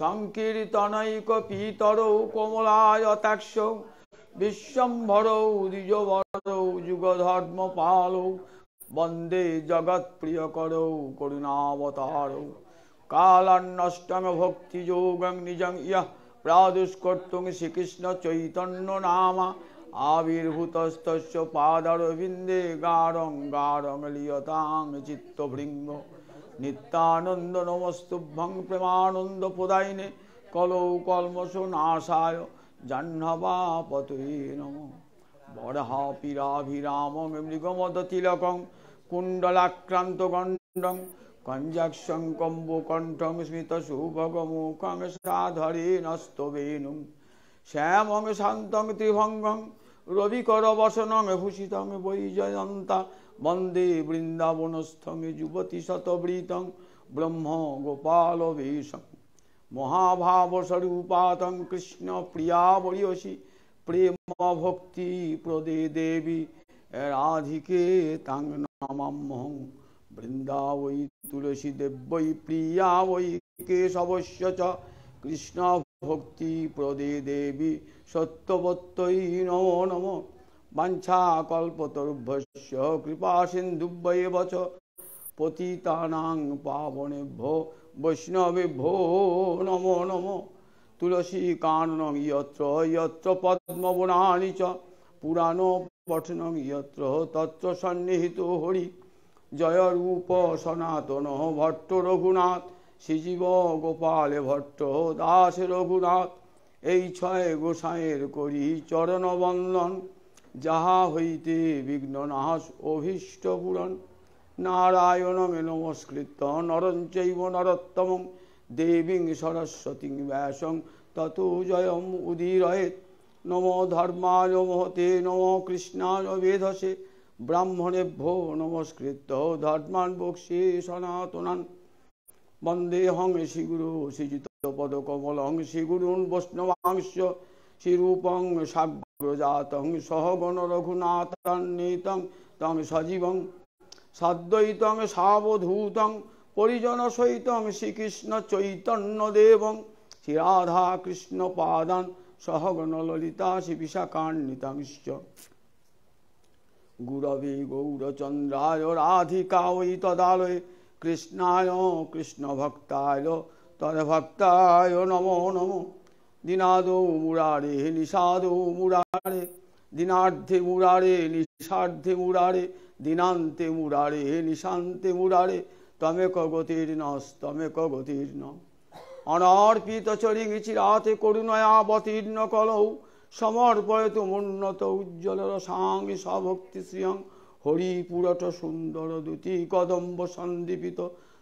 সংকীর্তনৈক পিতরৌ কমলায়তাক্ষ বিশ্বম্ভরৌ দ্বিজবরৌ যুগধর্ম পালৌ বন্দে জগৎ প্রিয় করৌ করুণাবতার কালান্নষ্টম ভক্তিযোগং নিজং ইহ প্রাদুষ্কর্তুং শ্রীকৃষ্ণ চৈতন্য নামা আবির্ভূতস্তস্য বিন্দে গারং গারং লিয়তাং চিত্তভৃঙ্গ নিত্যানন্দ নমস্তুভ্যং প্রেমানন্দ প্রদায়নে কলৌ কলমস নাশায় জাহ্নবা পতয়ে নম বরহা পিরাভিরামং মৃগমদ তিলকং কুণ্ডলাক্রান্ত গণ্ডং কঞ্জাক্ষং কম্বকণ্ঠং স্মিতশুভগমুখং সাধরে নস্তবেণুং শ্যামং শান্তং ত্রিভঙ্গং রবিকর বসনং ভূষিতং বৈজয়ন্তা বন্দে বৃন্দাবনস্থমে যুবতী শতবৃত ব্রহ্ম গোপাল মহাভাব মহাভাবস্বরূপাতং কৃষ্ণ প্রিয়াবরিয়সি প্রেম ভক্তি প্রদে দেবী রাধিকে তাং নামাম্যহং বৃন্দাবৈ তুলসী দেবৈ প্রিয়া বৈ কেশবস্য চ কৃষ্ণ ভক্তি প্রদে দেবী সত্যবত্যই নম নম বাঞ্ছাকল্পতরুভ্যস্য কৃপা সিন্ধুভ্যেব চ পতিতানাং পাবনেভ্য বৈষ্ণবেভ্যো নম নম তুলসী কানন ইয়ত্র ইয়ত্র পদ্মবনানি চ পুরাণ পঠন ইয়ত্র তত্র সন্নিহিত হরি জয় রূপ সনাতন ভট্ট রঘুনাথ শ্রীজীব গোপাল ভট্ট দাস রঘুনাথ এই ছয় গোসাঁয়ের করি চরণ বন্দন যাহা হইতে বিঘ্ন নাশ অভীষ্ট পূরণ মে নমস্কৃত নরঞ্চৈব নরোত্তমম দেবী সরস্বতী ব্যাসং তত জয়ম উদীরয়েত নম ধর্মায় মহতে নম কৃষ্ণায় বেধসে ব্রাহ্মণেভ্যো নমস্কৃত ধর্মান বক্সে সনাতনান বন্দেহং শ্রীগুরু পদকমলং শ্রীগুরুন বৈষ্ণবাংশ শ্রীরূপং সাব্য প্রজাতং সহগণ রঘুনাথান্বিতং তং সজীবং সাদ্বৈতং সাবধূতং পরিজন সৈতং শ্রীকৃষ্ণ চৈতন্য দেবং শ্রীরাধা কৃষ্ণ পাদান সহগণ ললিতা শ্রী বিশাখান্বিতাংশ গুরবে গৌরচন্দ্রায় রাধিকা ওই তদালয় কৃষ্ণায় কৃষ্ণ ভক্তায় তদ ভক্তায় নমো নমো দিনাদো মুরারে নিষাদৌ মুরারে দিনার্ধে মুরারে নিষার্ধে মুরারে দিনান্তে মুরারে নিশান্তে মুরারে তমেক গতির নস্তমেক কগতির ন অনর্পিত চরিং চিরাতে করুণয়া অবতীর্ণ কলৌ সমর্পয়ত উন্নত উজ্জ্বল রসাং সভক্তি শ্রিয়ং পুরট সুন্দর দ্যুতি কদম্ব সন্দীপিত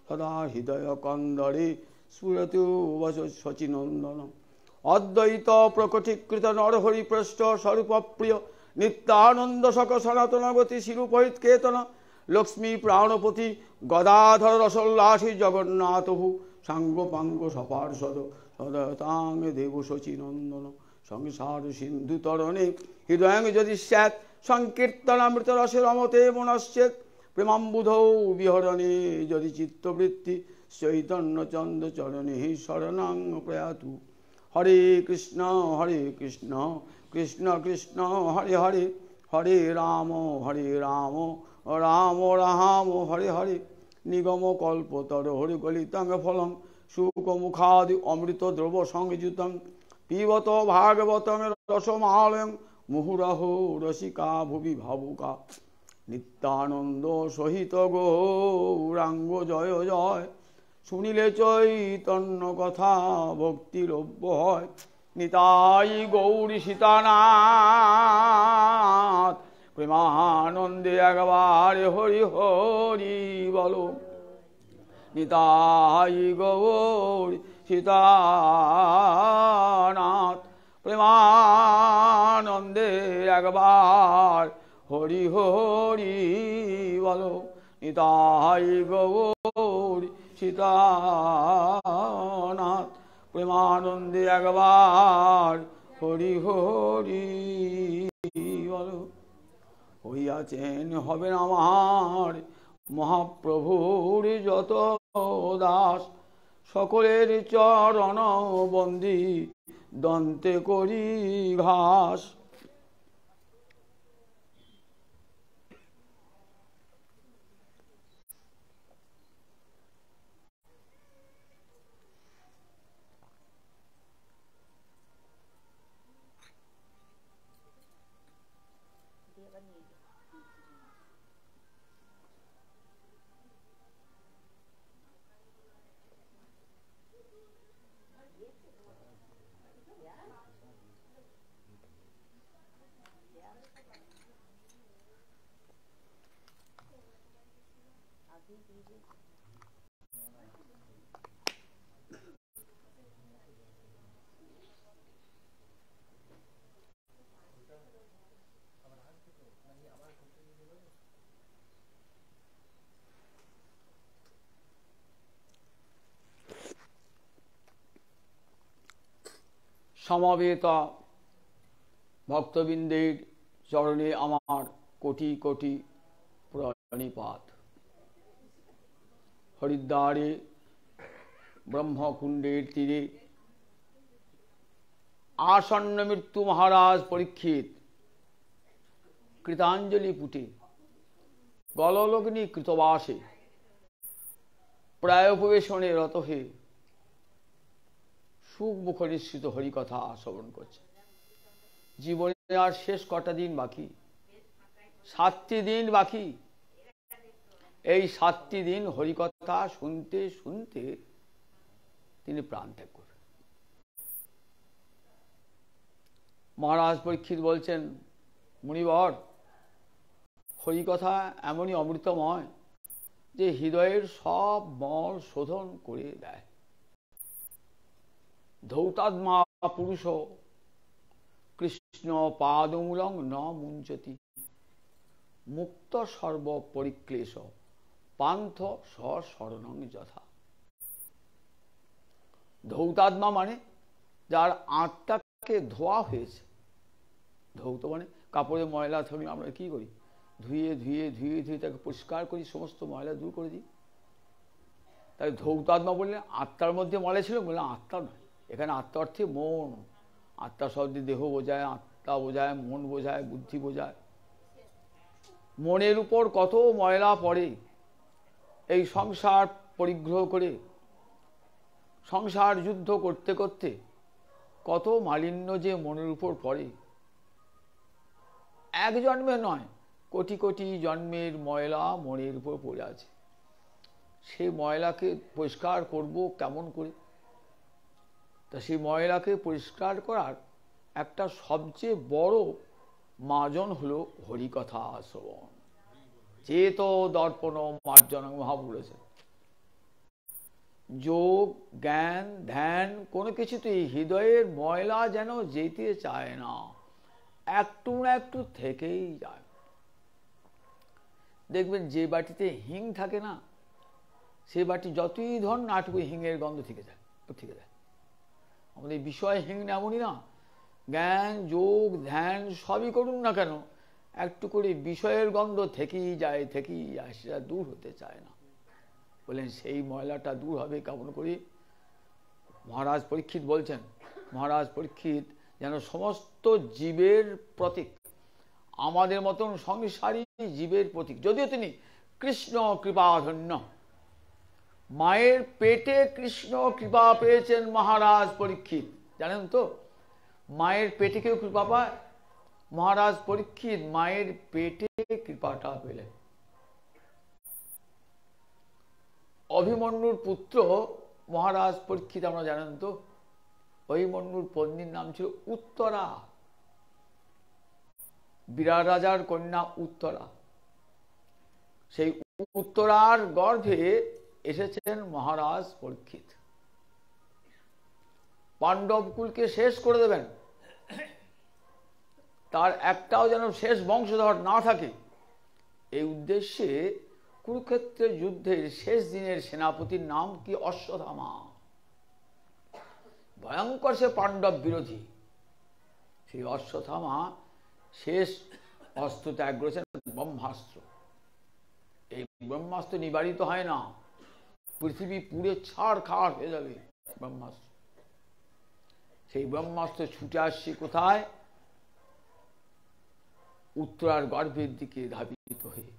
সদা হৃদয় কন্দরে স্ফুরত সচিনন্দনম অদ্বৈত প্রকটীকৃত নরহরিপৃষ্ট স্বরূপপ্রিয় নিত্যানন্দ সক সনাতনগতি শিরুপহিত কেতন লক্ষ্মী প্রাণপতি গদাধর রসোল্লাসী জগন্নাথহু সাঙ্গপাঙ্গ সপার্ষদ সদয়তাং দেব শচীনন্দন সংসার সিন্ধু তরণে হৃদয়ং যদি স্যাত সংকীর্তনামৃত রসে রমতে মনশ্চেত প্রেমাম্বুধ বিহরণে যদি চিত্তবৃত্তি চৈতন্য চন্দ্র চরণে শরণাং প্রয়াতু হরে কৃষ্ণ হরে কৃষ্ণ কৃষ্ণ কৃষ্ণ হরে হরে হরে রাম হরে রাম রাম রাম হরে হরে নিগম কল্পতর হরি গলিতাং ফলং সুকমুখাদি অমৃত দ্রব সংযুতং পিবত ভাগবত রসমালয়ং মুহুরাহ রসিকা ভুবি ভাবুকা নিত্যানন্দ সহিত গৌরাঙ্গ জয় জয় শুনিলে চৈতন্য কথা ভক্তির অব্য হয় নিতাই গৌরী সীতানাথ প্রেমানন্দে একবার হরি হরি বলো নিতাই গৌরী সীতানাথ প্রেমানন্দে একবার হরি হরি বলো নিতাই গৌ চিদানাথ প্রেমানন্দে একবার হরি হরি বলো হইয়াছেন না আমার মহাপ্রভুর যত দাস সকলের চরণ বন্দী দন্তে করি ঘাস সমবেত ভক্তবৃন্দের চরণে আমার কোটি কোটি প্রণিপাত হরিদ্বারে ব্রহ্মকুণ্ডের তীরে আসন্ন মৃত্যু মহারাজ পরীক্ষিত কৃতাঞ্জলি পুটে গলগ্নি কৃতবাসে উপবেশনে রত হয়ে সুখ নিশ্চিত হরিকথা শ্রবণ করছে জীবনে আর শেষ কটা দিন বাকি সাতটি দিন বাকি এই সাতটি দিন হরিকথা শুনতে শুনতে তিনি প্রাণ ত্যাগ করবেন মহারাজ পরীক্ষিত বলছেন মণিবর হরিকথা এমনই অমৃতময় যে হৃদয়ের সব মল শোধন করে দেয় ধৌতাত্মা পুরুষ কৃষ্ণ পাদমূলং ন মুঞ্চতি মুক্ত সর্ব পরিক্লেশ পান্থ সরণং যথা ধৌতাত্মা মানে যার আত্মাকে ধোয়া হয়েছে ধৌত মানে কাপড়ে ময়লা থাকলে আমরা কি করি ধুয়ে ধুয়ে ধুয়ে ধুয়ে তাকে পরিষ্কার করি সমস্ত ময়লা দূর করে দিই তাই ধৌতাত্মা বললেন আত্মার মধ্যে ময়লা ছিল বললেন আত্মা নয় এখানে আত্মা অর্থে মন আত্মা শব্দে দেহ বোঝায় আত্মা বোঝায় মন বোঝায় বুদ্ধি বোঝায় মনের উপর কত ময়লা পড়ে এই সংসার পরিগ্রহ করে সংসার যুদ্ধ করতে করতে কত মালিন্য যে মনের উপর পড়ে এক জন্মে নয় কোটি কোটি জন্মের ময়লা মনের উপর পড়ে আছে সেই ময়লাকে পরিষ্কার করব কেমন করে তা সেই ময়লাকে পরিষ্কার করার একটা সবচেয়ে বড় মাজন হলো হরিকথা শ্রবণ তো দর্পণ মার্জন মহা বলেছে যোগ জ্ঞান ধ্যান কোনো কিছুতেই হৃদয়ের ময়লা যেন যেতে চায় না একটু না একটু থেকেই যায় দেখবেন যে বাটিতে হিং থাকে না সে বাটি যতই ধর নাটকে হিংয়ের গন্ধ থেকে যায় থেকে যায় আমাদের হিং এমনই না জ্ঞান যোগ ধ্যান সবই করুন না কেন একটু করে বিষয়ের গন্ধ থেকেই যায় থেকেই যায় সেটা দূর হতে চায় না বলেন সেই ময়লাটা দূর হবে কেমন করে মহারাজ পরীক্ষিত বলছেন মহারাজ পরীক্ষিত যেন সমস্ত জীবের প্রতীক আমাদের মতন সংসারী জীবের প্রতীক যদিও তিনি কৃষ্ণ কৃপাধন্য মায়ের পেটে কৃষ্ণ কৃপা পেয়েছেন মহারাজ পরীক্ষিত জানেন তো মায়ের পেটে কেউ কৃপা পায় মহারাজ পরীক্ষিত মায়ের পেটে কৃপাটা পেলেন অভিমন্যুর পুত্র মহারাজ পরীক্ষিত আমরা জানেন তো অভিমন্যুর পত্নীর নাম ছিল উত্তরা বিরাট রাজার কন্যা উত্তরা সেই উত্তরার গর্ভে এসেছেন মহারাজ পরীক্ষিত পাণ্ডবকুলকে শেষ করে দেবেন তার একটাও যেন শেষ বংশধর না থাকে এই উদ্দেশ্যে কুরুক্ষেত্রের যুদ্ধের শেষ দিনের সেনাপতির নাম কি অশ্বধামা ভয়ঙ্কর সে পাণ্ডব বিরোধী সেই অশ্বথামা শেষ অস্ত্র ত্যাগ করেছেন ব্রহ্মাস্ত্র এই ব্রহ্মাস্ত্র নিবারিত হয় না পৃথিবী পুড়ে ছাড় খাওয়ার হয়ে যাবে ব্রহ্মাস্ত্র সেই ব্রহ্মাস্ত্র ছুটে আসছে কোথায় উত্তরার গর্ভের দিকে ধাবিত হয়ে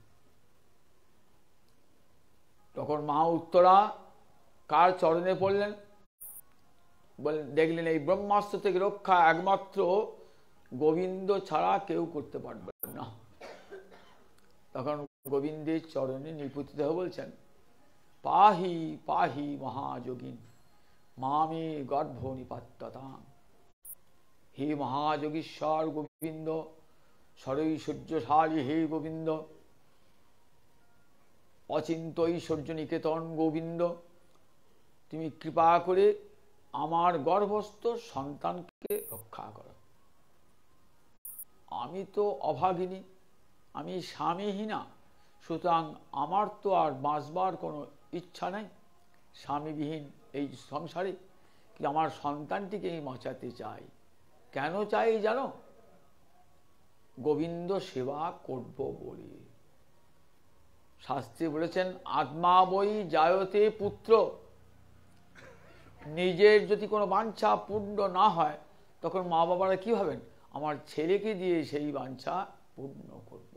তখন মা উত্তরা কার চরণে পড়লেন বলেন দেখলেন এই ব্রহ্মাস্ত্র থেকে রক্ষা একমাত্র গোবিন্দ ছাড়া কেউ করতে পারবে না তখন গোবিন্দের চরণে নিপতিত হয়ে বলছেন পাহি পাহি মহাযোগিন মামে গর্ভ নিপাত্ততাম হে মহাযোগীশ্বর গোবিন্দ সূর্যশালী হে গোবিন্দ অচিন্ত ঐশ্বর্য নিকেতন গোবিন্দ তুমি কৃপা করে আমার গর্ভস্থ সন্তানকে রক্ষা করো আমি তো অভাগিনী আমি স্বামীহীনা সুতরাং আমার তো আর বাঁচবার কোনো ইচ্ছা নাই স্বামীবিহীন এই সংসারে কি আমার সন্তানটিকে আমি বাঁচাতে চাই কেন চাই জানো গোবিন্দ সেবা করব বলে শাস্ত্রী বলেছেন আত্মা বই জায়তে পুত্র নিজের যদি কোনো বাঞ্ছা পূর্ণ না হয় তখন মা বাবারা কী ভাবেন আমার ছেলেকে দিয়ে সেই বাঞ্ছা পূর্ণ করব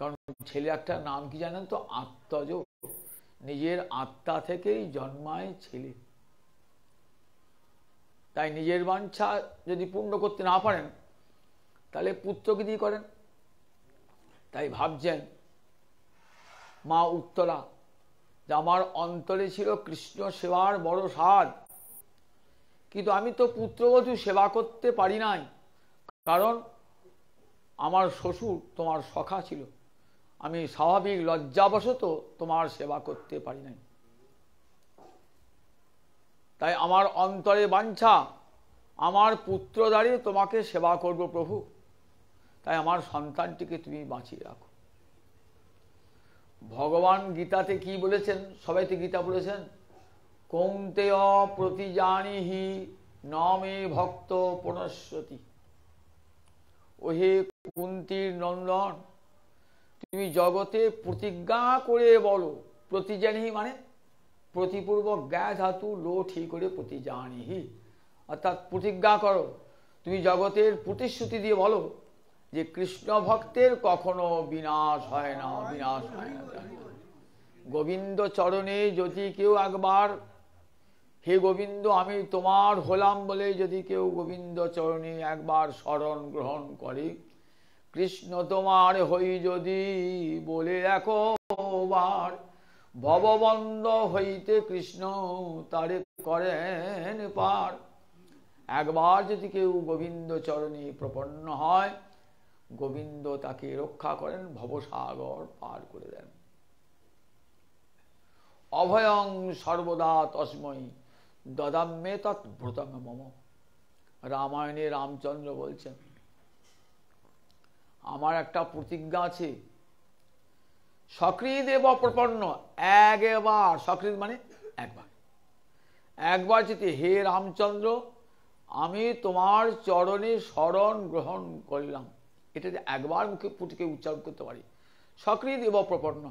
কারণ ছেলে একটা নাম কি জানেন তো আত্মজ নিজের আত্মা থেকেই জন্মায় ছিলেন তাই নিজের বাঞ্ছা যদি পূর্ণ করতে না পারেন তাহলে পুত্রকে দিয়ে করেন তাই ভাবছেন মা উত্তরা যে আমার অন্তরে ছিল কৃষ্ণ সেবার বড় স্বাদ কিন্তু আমি তো পুত্রবধূ সেবা করতে পারি নাই কারণ আমার শ্বশুর তোমার সখা ছিল আমি স্বাভাবিক লজ্জাবশত তোমার সেবা করতে পারি নাই তাই আমার অন্তরে বাঞ্ছা আমার পুত্র দাঁড়িয়ে তোমাকে সেবা করব প্রভু তাই আমার সন্তানটিকে তুমি বাঁচিয়ে রাখো ভগবান গীতাতে কি বলেছেন সবাই তো গীতা বলেছেন কৌন্তে অপ্রতিজানিহি নমে ভক্ত পুনশ্বতী ওহে কুন্তির নন্দন তুমি জগতে প্রতিজ্ঞা করে বলো প্রতিজানিহি মানে প্রতিপূর্বক জ্ঞা ধাতু লো ঠিক করে প্রতিজানিহি অর্থাৎ প্রতিজ্ঞা করো তুমি জগতের প্রতিশ্রুতি দিয়ে বলো যে কৃষ্ণ ভক্তের কখনো বিনাশ হয় না বিনাশ হয় না গোবিন্দ চরণে যদি কেউ একবার হে গোবিন্দ আমি তোমার হলাম বলে যদি কেউ গোবিন্দ চরণে একবার স্মরণ গ্রহণ করে কৃষ্ণ তোমার হই যদি বলে একবার ভববন্ধ হইতে কৃষ্ণ তারে করেন পার একবার যদি কেউ গোবিন্দ চরণে প্রপন্ন হয় গোবিন্দ তাকে রক্ষা করেন ভবসাগর পার করে দেন অভয়ং সর্বদা তস্ময়ী দদাম্যে তৎ মম রামায়ণে রামচন্দ্র বলছেন আমার একটা প্রতিজ্ঞা আছে সক্রিয় দেব প্রপন্ন একবার সক্রিয় মানে একবার একবার যেতে হে রামচন্দ্র আমি তোমার চরণে স্মরণ গ্রহণ করলাম এটা একবার মুখে ফুটকে উচ্চারণ করতে পারি সক্রিয় দেব প্রপন্ন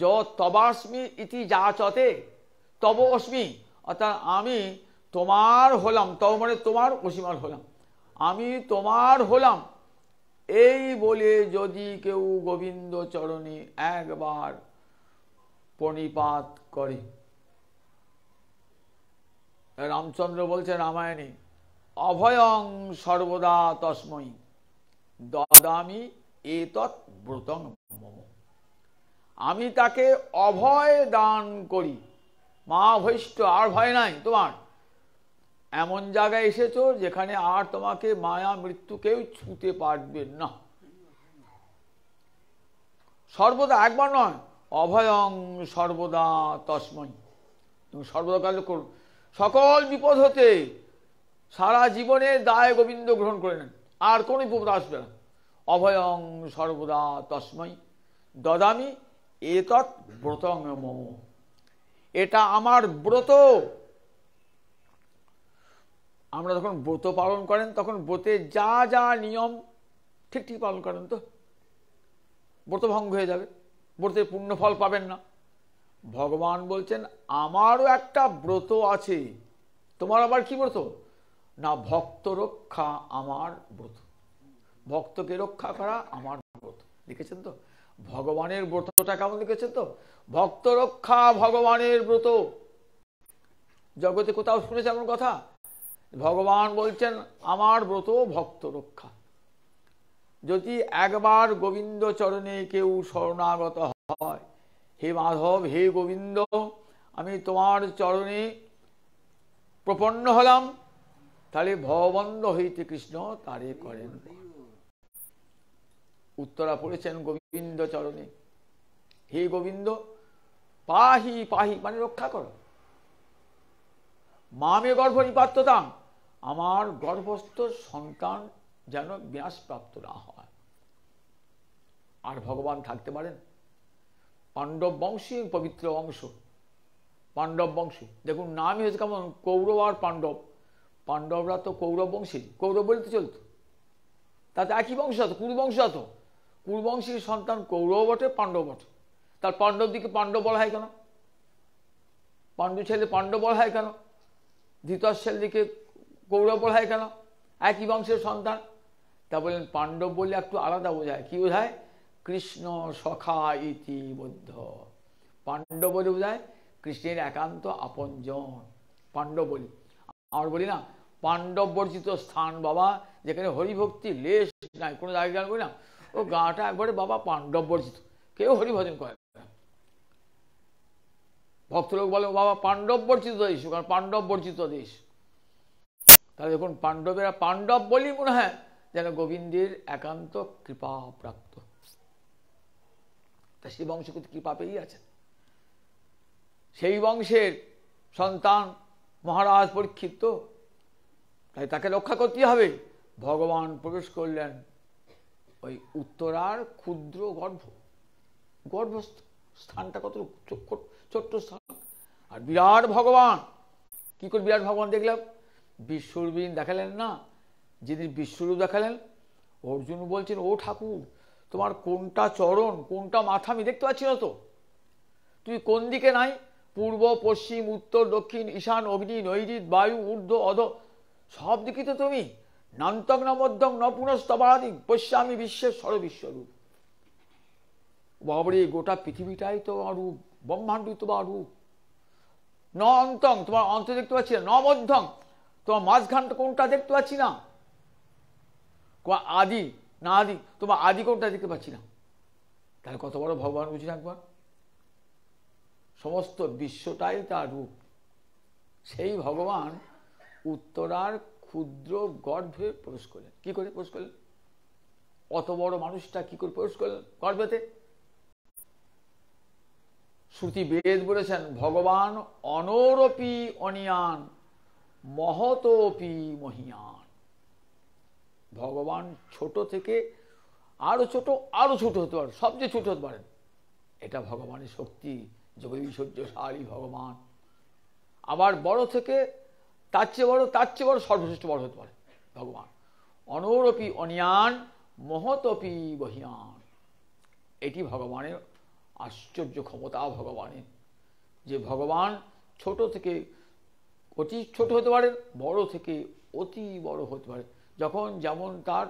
য তবাস্মি ইতি যা চতে তব অস্মি অর্থাৎ আমি তোমার হলাম তব মানে তোমার অসীমার হলাম আমি তোমার হলাম এই বলে যদি কেউ গোবিন্দ চরণে একবার প্রণিপাত করে রামচন্দ্র বলছে রামায়ণে অভয়ং সর্বদা তস্ময়ী দদামি এ ব্রতং মম আমি তাকে অভয় দান করি মা ভৈষ্ট আর ভয় নাই তোমার এমন জায়গায় এসেছ যেখানে আর তোমাকে মায়া মৃত্যু কেউ ছুঁতে পারবে না সর্বদা একবার নয় অভয়ং সর্বদা তসময় তুমি সর্বদা কাল করুন সকল বিপদ হতে সারা জীবনে দায় গোবিন্দ গ্রহণ করে নেন আর কোন বিপদ আসবে না অভয়ং সর্বদা তসময় দদামি এ তৎ ব্রতং মম এটা আমার ব্রত আমরা যখন ব্রত পালন করেন তখন ব্রতে যা যা নিয়ম ঠিক ঠিক পালন করেন তো ব্রত ভঙ্গ হয়ে যাবে ব্রতের পূর্ণ ফল পাবেন না ভগবান বলছেন আমারও একটা ব্রত আছে তোমার আবার কি ব্রত না ভক্ত রক্ষা আমার ব্রত ভক্তকে রক্ষা করা আমার ব্রত লিখেছেন তো ভগবানের ব্রতটা কেমন লিখেছেন তো ভক্ত রক্ষা ভগবানের ব্রত জগতে কোথাও শুনেছে এমন কথা ভগবান বলছেন আমার ব্রত ভক্ত রক্ষা যদি একবার গোবিন্দ চরণে কেউ শরণাগত হয় হে মাধব হে গোবিন্দ আমি তোমার চরণে প্রপন্ন হলাম তাহলে ভববন্ধ হইতে কৃষ্ণ তারে করেন উত্তরা পড়েছেন গোবিন্দ চরণে হে গোবিন্দ পাহি পাহি মানে রক্ষা করো মামে গর্ভ নিপাত্রতাম আমার গর্ভস্থ সন্তান যেন ব্যাসপ্রাপ্ত না হয় আর ভগবান থাকতে পারেন পাণ্ডব বংশী পবিত্র অংশ পাণ্ডব বংশী দেখুন নামই হয়েছে কেমন কৌরব আর পাণ্ডব পাণ্ডবরা তো কৌরব বংশী কৌরব বলতে চলত তাতে একই বংশ আছে কুরুবংশ আছে কুরুবংশীর সন্তান কৌরব বটে পাণ্ডব বটে তার পাণ্ডব দিকে পাণ্ডব বলা হয় কেন পাণ্ডু ছেলে পাণ্ডব বলা হয় কেন ধৃতস্বের দিকে কৌরব বোঝায় হ্যাঁ কেন একই বংশের সন্তান তা বললেন পাণ্ডব বলে একটু আলাদা বোঝায় কি বোঝায় কৃষ্ণ সখা ইতিবদ্ধ পাণ্ডব বলে বোঝায় কৃষ্ণের একান্ত আপনজন পাণ্ডব বলি আমার বলি না পাণ্ডব বর্জিত স্থান বাবা যেখানে হরিভক্তি লেশ নাই কোনো জায়গায় বলি না ও গাটা একবারে বাবা পাণ্ডব বর্জিত কেউ হরিভজন করে ভক্তলোক বলে বাবা পাণ্ডব বর্জিত দেশ ওখানে পাণ্ডব বর্জিত দেশ তাহলে দেখুন পাণ্ডবেরা পাণ্ডব বলি মনে হয় যেন গোবিন্দের একান্ত কৃপা প্রাপ্ত তা সেই বংশ কিন্তু কৃপা পেয়েই আছেন সেই বংশের সন্তান মহারাজ পরীক্ষিত তাই তাকে রক্ষা করতে হবে ভগবান প্রবেশ করলেন ওই উত্তরার ক্ষুদ্র গর্ভ গর্ভস্থ স্থানটা কত ছোট্ট সাপ আর বিরাট ভগবান কি করে বিরাট ভগবান দেখলাম বিশ্বরূপিন দেখালেন না যেদিন বিশ্বরূপ দেখালেন অর্জুন বলছেন ও ঠাকুর তোমার কোনটা চরণ কোনটা মাথা আমি দেখতে পাচ্ছি না তো তুই কোন দিকে নাই পূর্ব পশ্চিম উত্তর দক্ষিণ ঈশান অগ্নি নৈরিত বায়ু ঊর্ধ্ব অধ সব দিকে তো তুমি নান্তক না মধ্যম ন পুনস্তবাদিম পশ্যামী বিশ্বের সর্ববিশ্বরূপ বাবরে গোটা পৃথিবীটাই তো আমার রূপ ব্রহ্মাণ্ডই তোমার রূপ ন অন্তং তোমার অন্ত দেখতে পাচ্ছি না ন মধ্যম তোমার মাঝখানটা কোনটা দেখতে পাচ্ছি না আদি না আদি তোমার আদি কোনটা দেখতে পাচ্ছি না তাহলে কত বড় ভগবান বুঝি একবার সমস্ত বিশ্বটাই তার রূপ সেই ভগবান উত্তরার ক্ষুদ্র গর্ভে প্রবেশ করলেন কি করে প্রবেশ করলেন অত বড় মানুষটা কি করে প্রবেশ করলেন গর্ভেতে শ্রুতি বেদ বলেছেন ভগবান অনরপি অনিয়ান মহতপি মহিয়ান ভগবান ছোট থেকে আরও ছোট আরও ছোট হতে পারেন সবচেয়ে ছোট হতে পারেন এটা ভগবানের শক্তি যোগৈশ্বর্যশালী ভগবান আবার বড় থেকে তার চেয়ে বড় তার চেয়ে বড় সর্বশ্রেষ্ঠ বড় হতে পারে ভগবান অনরপি অনিয়ান মহতপি বহিয়ান এটি ভগবানের আশ্চর্য ক্ষমতা ভগবানের যে ভগবান ছোট থেকে অতি ছোট হতে পারে বড় থেকে অতি বড় হতে পারে যখন যেমন তার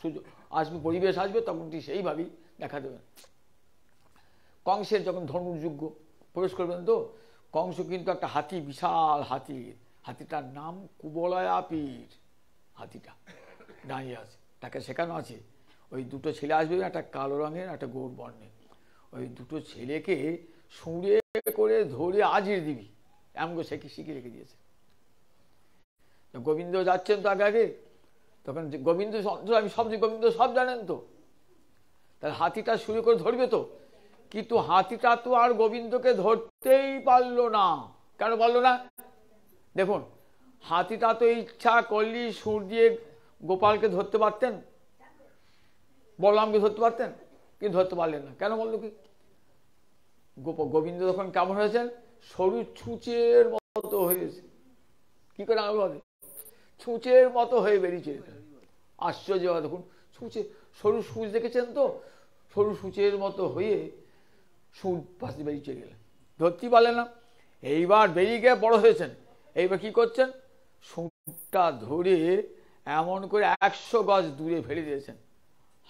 সুযোগ আসবে পরিবেশ আসবে তখন তিনি সেইভাবেই দেখা দেবেন কংসের যখন ধর্মযোগ্য প্রবেশ করবেন তো কংস কিন্তু একটা হাতি বিশাল হাতির হাতিটার নাম কুবলয়া পীর হাতিটা দাঁড়িয়ে আছে তাকে শেখানো আছে ওই দুটো ছেলে আসবে একটা কালো রঙের একটা গৌর বর্ণের ওই দুটো ছেলেকে সুরে করে ধরে আজির দিবি এমন সে কি শিখে রেখে দিয়েছে গোবিন্দ যাচ্ছেন তো আগে আগে তখন গোবিন্দ আমি সব গোবিন্দ সব জানেন তো তার হাতিটা শুরু করে ধরবে তো কিন্তু হাতিটা তো আর গোবিন্দকে ধরতেই পারলো না কেন পারল না দেখুন হাতিটা তো ইচ্ছা করলি সুর দিয়ে গোপালকে ধরতে পারতেন বলরামকে ধরতে পারতেন কিন্তু ধরতে পারলেন না কেন বললো কি গোপ গোবিন্দ তখন কেমন হয়েছেন সরু ছুঁচের মতো হয়েছে কি করে আঙুল হবে ছুঁচের মতো হয়ে বেরিয়েছে আশ্চর্য দেখুন ছুঁচে সরু সূচ দেখেছেন তো সরু সূচের মতো হয়ে সুর পাশে বেরিয়ে চলে গেলেন ধরতেই পারলে না এইবার বেরিয়ে গিয়ে বড় হয়েছেন এইবার কি করছেন সুরটা ধরে এমন করে একশো গজ দূরে ফেলে দিয়েছেন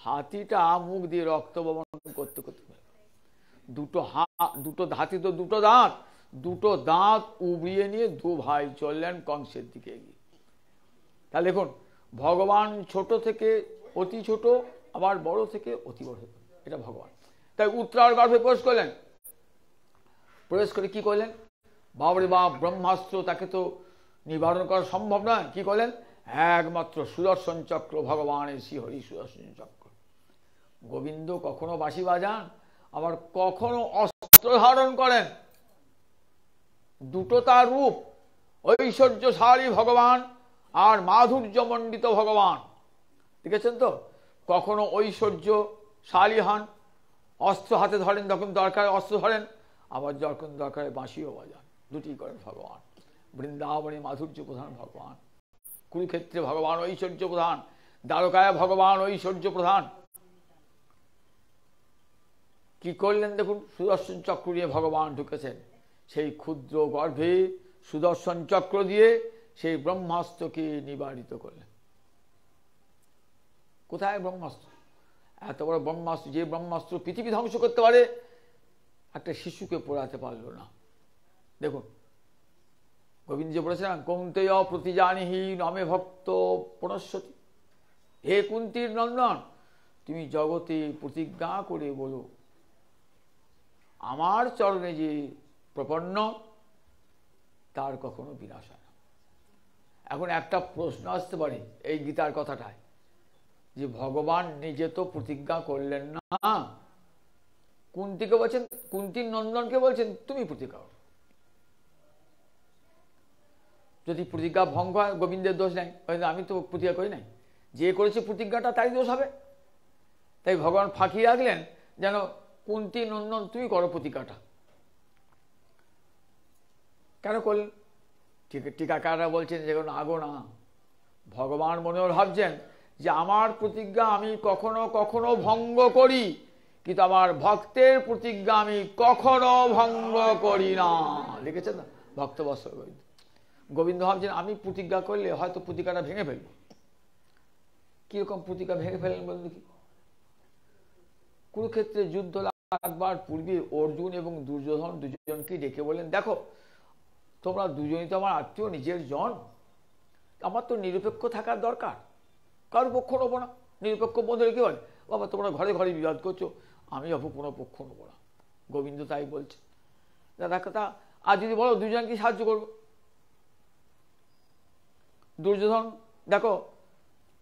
হাতিটা মুখ দিয়ে রক্ত বমন করতে করতে দুটো হাত দুটো হাতি তো দুটো দাঁত দুটো দাঁত উবড়িয়ে নিয়ে দু ভাই চললেন কংসের দিকে এগিয়ে তাহলে দেখুন ভগবান ছোট থেকে অতি ছোট আবার বড় থেকে অতি বড় এটা ভগবান তাই উত্তরার গর্ভে প্রবেশ করলেন প্রবেশ করে কি করলেন বাবরে বা ব্রহ্মাস্ত্র তাকে তো নিবারণ করা সম্ভব নয় কি করলেন একমাত্র সুদর্শন চক্র ভগবানের শ্রীহরি সুদর্শন চক্র গোবিন্দ কখনো বাঁশি বাজান আবার কখনো অস্ত্র ধারণ করেন দুটো তার রূপ ঐশ্বর্যশালী ভগবান আর মাধুর্যমণ্ডিত ভগবান দেখেছেন তো কখনো ঐশ্বর্যশালী হন অস্ত্র হাতে ধরেন যখন দরকার অস্ত্র ধরেন আবার যখন দরকারে বাঁশিও বাজান দুটি করেন ভগবান বৃন্দাবনে মাধুর্য প্রধান ভগবান কুরুক্ষেত্রে ভগবান ঐশ্বর্য প্রধান দ্বারকায় ভগবান ঐশ্বর্য প্রধান কি করলেন দেখুন সুদর্শন চক্র দিয়ে ভগবান ঢুকেছেন সেই ক্ষুদ্র গর্ভে সুদর্শন চক্র দিয়ে সেই ব্রহ্মাস্ত্রকে নিবারিত করলেন কোথায় ব্রহ্মাস্ত্র এত বড় ব্রহ্মাস্ত্র যে ব্রহ্মাস্ত্র পৃথিবী ধ্বংস করতে পারে একটা শিশুকে পোড়াতে পারল না দেখুন গোবিন্দ যে বলেছিলেন কৌন্তেয় প্রতিজানিহি নমে ভক্ত প্রণস্বতী হে কুন্তীর নন্দন তুমি জগতে প্রতিজ্ঞা করে বলো আমার চরণে যে প্রপন্ন তার কখনো বিনাশ হয় না এখন একটা প্রশ্ন আসতে পারে এই গীতার কথাটায় যে ভগবান নিজে তো প্রতিজ্ঞা করলেন না কুন্তিকে বলছেন কুন্তি নন্দনকে বলছেন তুমি প্রতিজ্ঞা করো যদি প্রতিজ্ঞা ভঙ্গ হয় গোবিন্দের দোষ নেই আমি তো প্রতিজ্ঞা করি নাই যে করেছে প্রতিজ্ঞাটা তাই দোষ হবে তাই ভগবান ফাঁকি রাখলেন যেন কুন্তি নন্দন তুমি করো প্রতিকাটা কেন করলেন টিকাকাররা বলছেন যে কোনো আগো না ভগবান মনেও ভাবছেন যে আমার প্রতিজ্ঞা আমি কখনো কখনো ভঙ্গ করি কিন্তু আমার ভক্তের প্রতিজ্ঞা আমি কখনো ভঙ্গ করি না লিখেছেন না ভক্ত বস্ত্র গোবিন্দ ভাবছেন আমি প্রতিজ্ঞা করলে হয়তো প্রতিকাটা ভেঙে ফেলব কীরকম প্রতিজ্ঞা ভেঙে ফেলেন বলুন কি কুরুক্ষেত্রে যুদ্ধ একবার পূর্বে অর্জুন এবং দুর্যোধন দুজনকে ডেকে বলেন দেখো তোমরা দুজনই তো আমার আত্মীয় নিজের জন আমার তো নিরপেক্ষ থাকার দরকার কারো পক্ষ নেব না নিরপেক্ষ বন্ধুরা কি বলে বাবা তোমরা ঘরে ঘরে বিবাদ করছো আমি অপু কোনো পক্ষ নেব না গোবিন্দ তাই বলছে দাদা কথা আর যদি বলো দুজনকে সাহায্য করব দুর্যোধন দেখো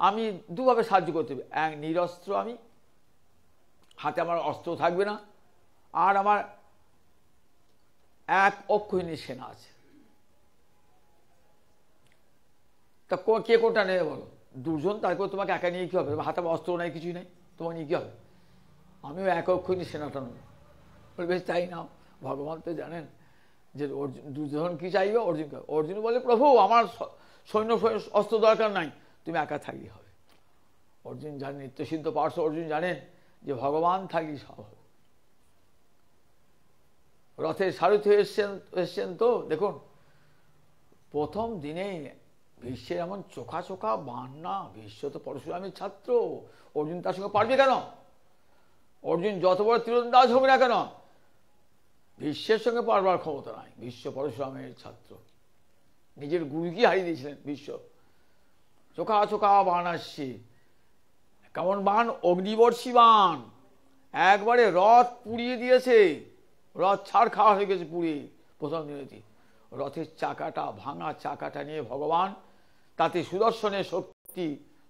আমি দুভাবে সাহায্য করতে হবে এক নিরস্ত্র আমি হাতে আমার অস্ত্র থাকবে না আর আমার এক অক্ষহীনী সেনা আছে তা কে কোনটা নেবে বলো দুজন তারপর তোমাকে একা নিয়ে কী হবে হাতে আমার অস্ত্র নেই কিছুই নেই তোমাকে নিয়ে কী হবে আমিও এক অক্ষহীনী সেনাটা নেব বলে বেশ তাই না ভগবান তো জানেন যে অর্জুন দুজন কী চাইবে অর্জুন অর্জুন বলে প্রভু আমার সৈন্য অস্ত্র দরকার নাই তুমি একা থাকলেই হবে অর্জুন জানেন নিত্যসিদ্ধ পার্শ্ব অর্জুন জানেন যে ভগবান থাকি সব রথের সারথি এসছেন এসছেন তো দেখুন প্রথম দিনেই বিশ্বের এমন চোখা চোখা বান না বিশ্ব তো পরশুরামের ছাত্র অর্জুন তার সঙ্গে পারবে কেন অর্জুন যত বড় তীরন্দাজ হবে না কেন বিশ্বের সঙ্গে পারবার ক্ষমতা নাই বিশ্ব পরশুরামের ছাত্র নিজের গুরুকে হারিয়ে দিয়েছিলেন বিশ্ব চোখা চোখা আসছে কেমন বান অগ্নিবর্ষী বান একবারে রথ পুড়িয়ে দিয়েছে রথ ছাড় খাওয়া হয়ে গেছে পুড়িয়ে প্রথম দিনেতে রথের চাকাটা ভাঙা চাকাটা নিয়ে ভগবান তাতে সুদর্শনের শক্তি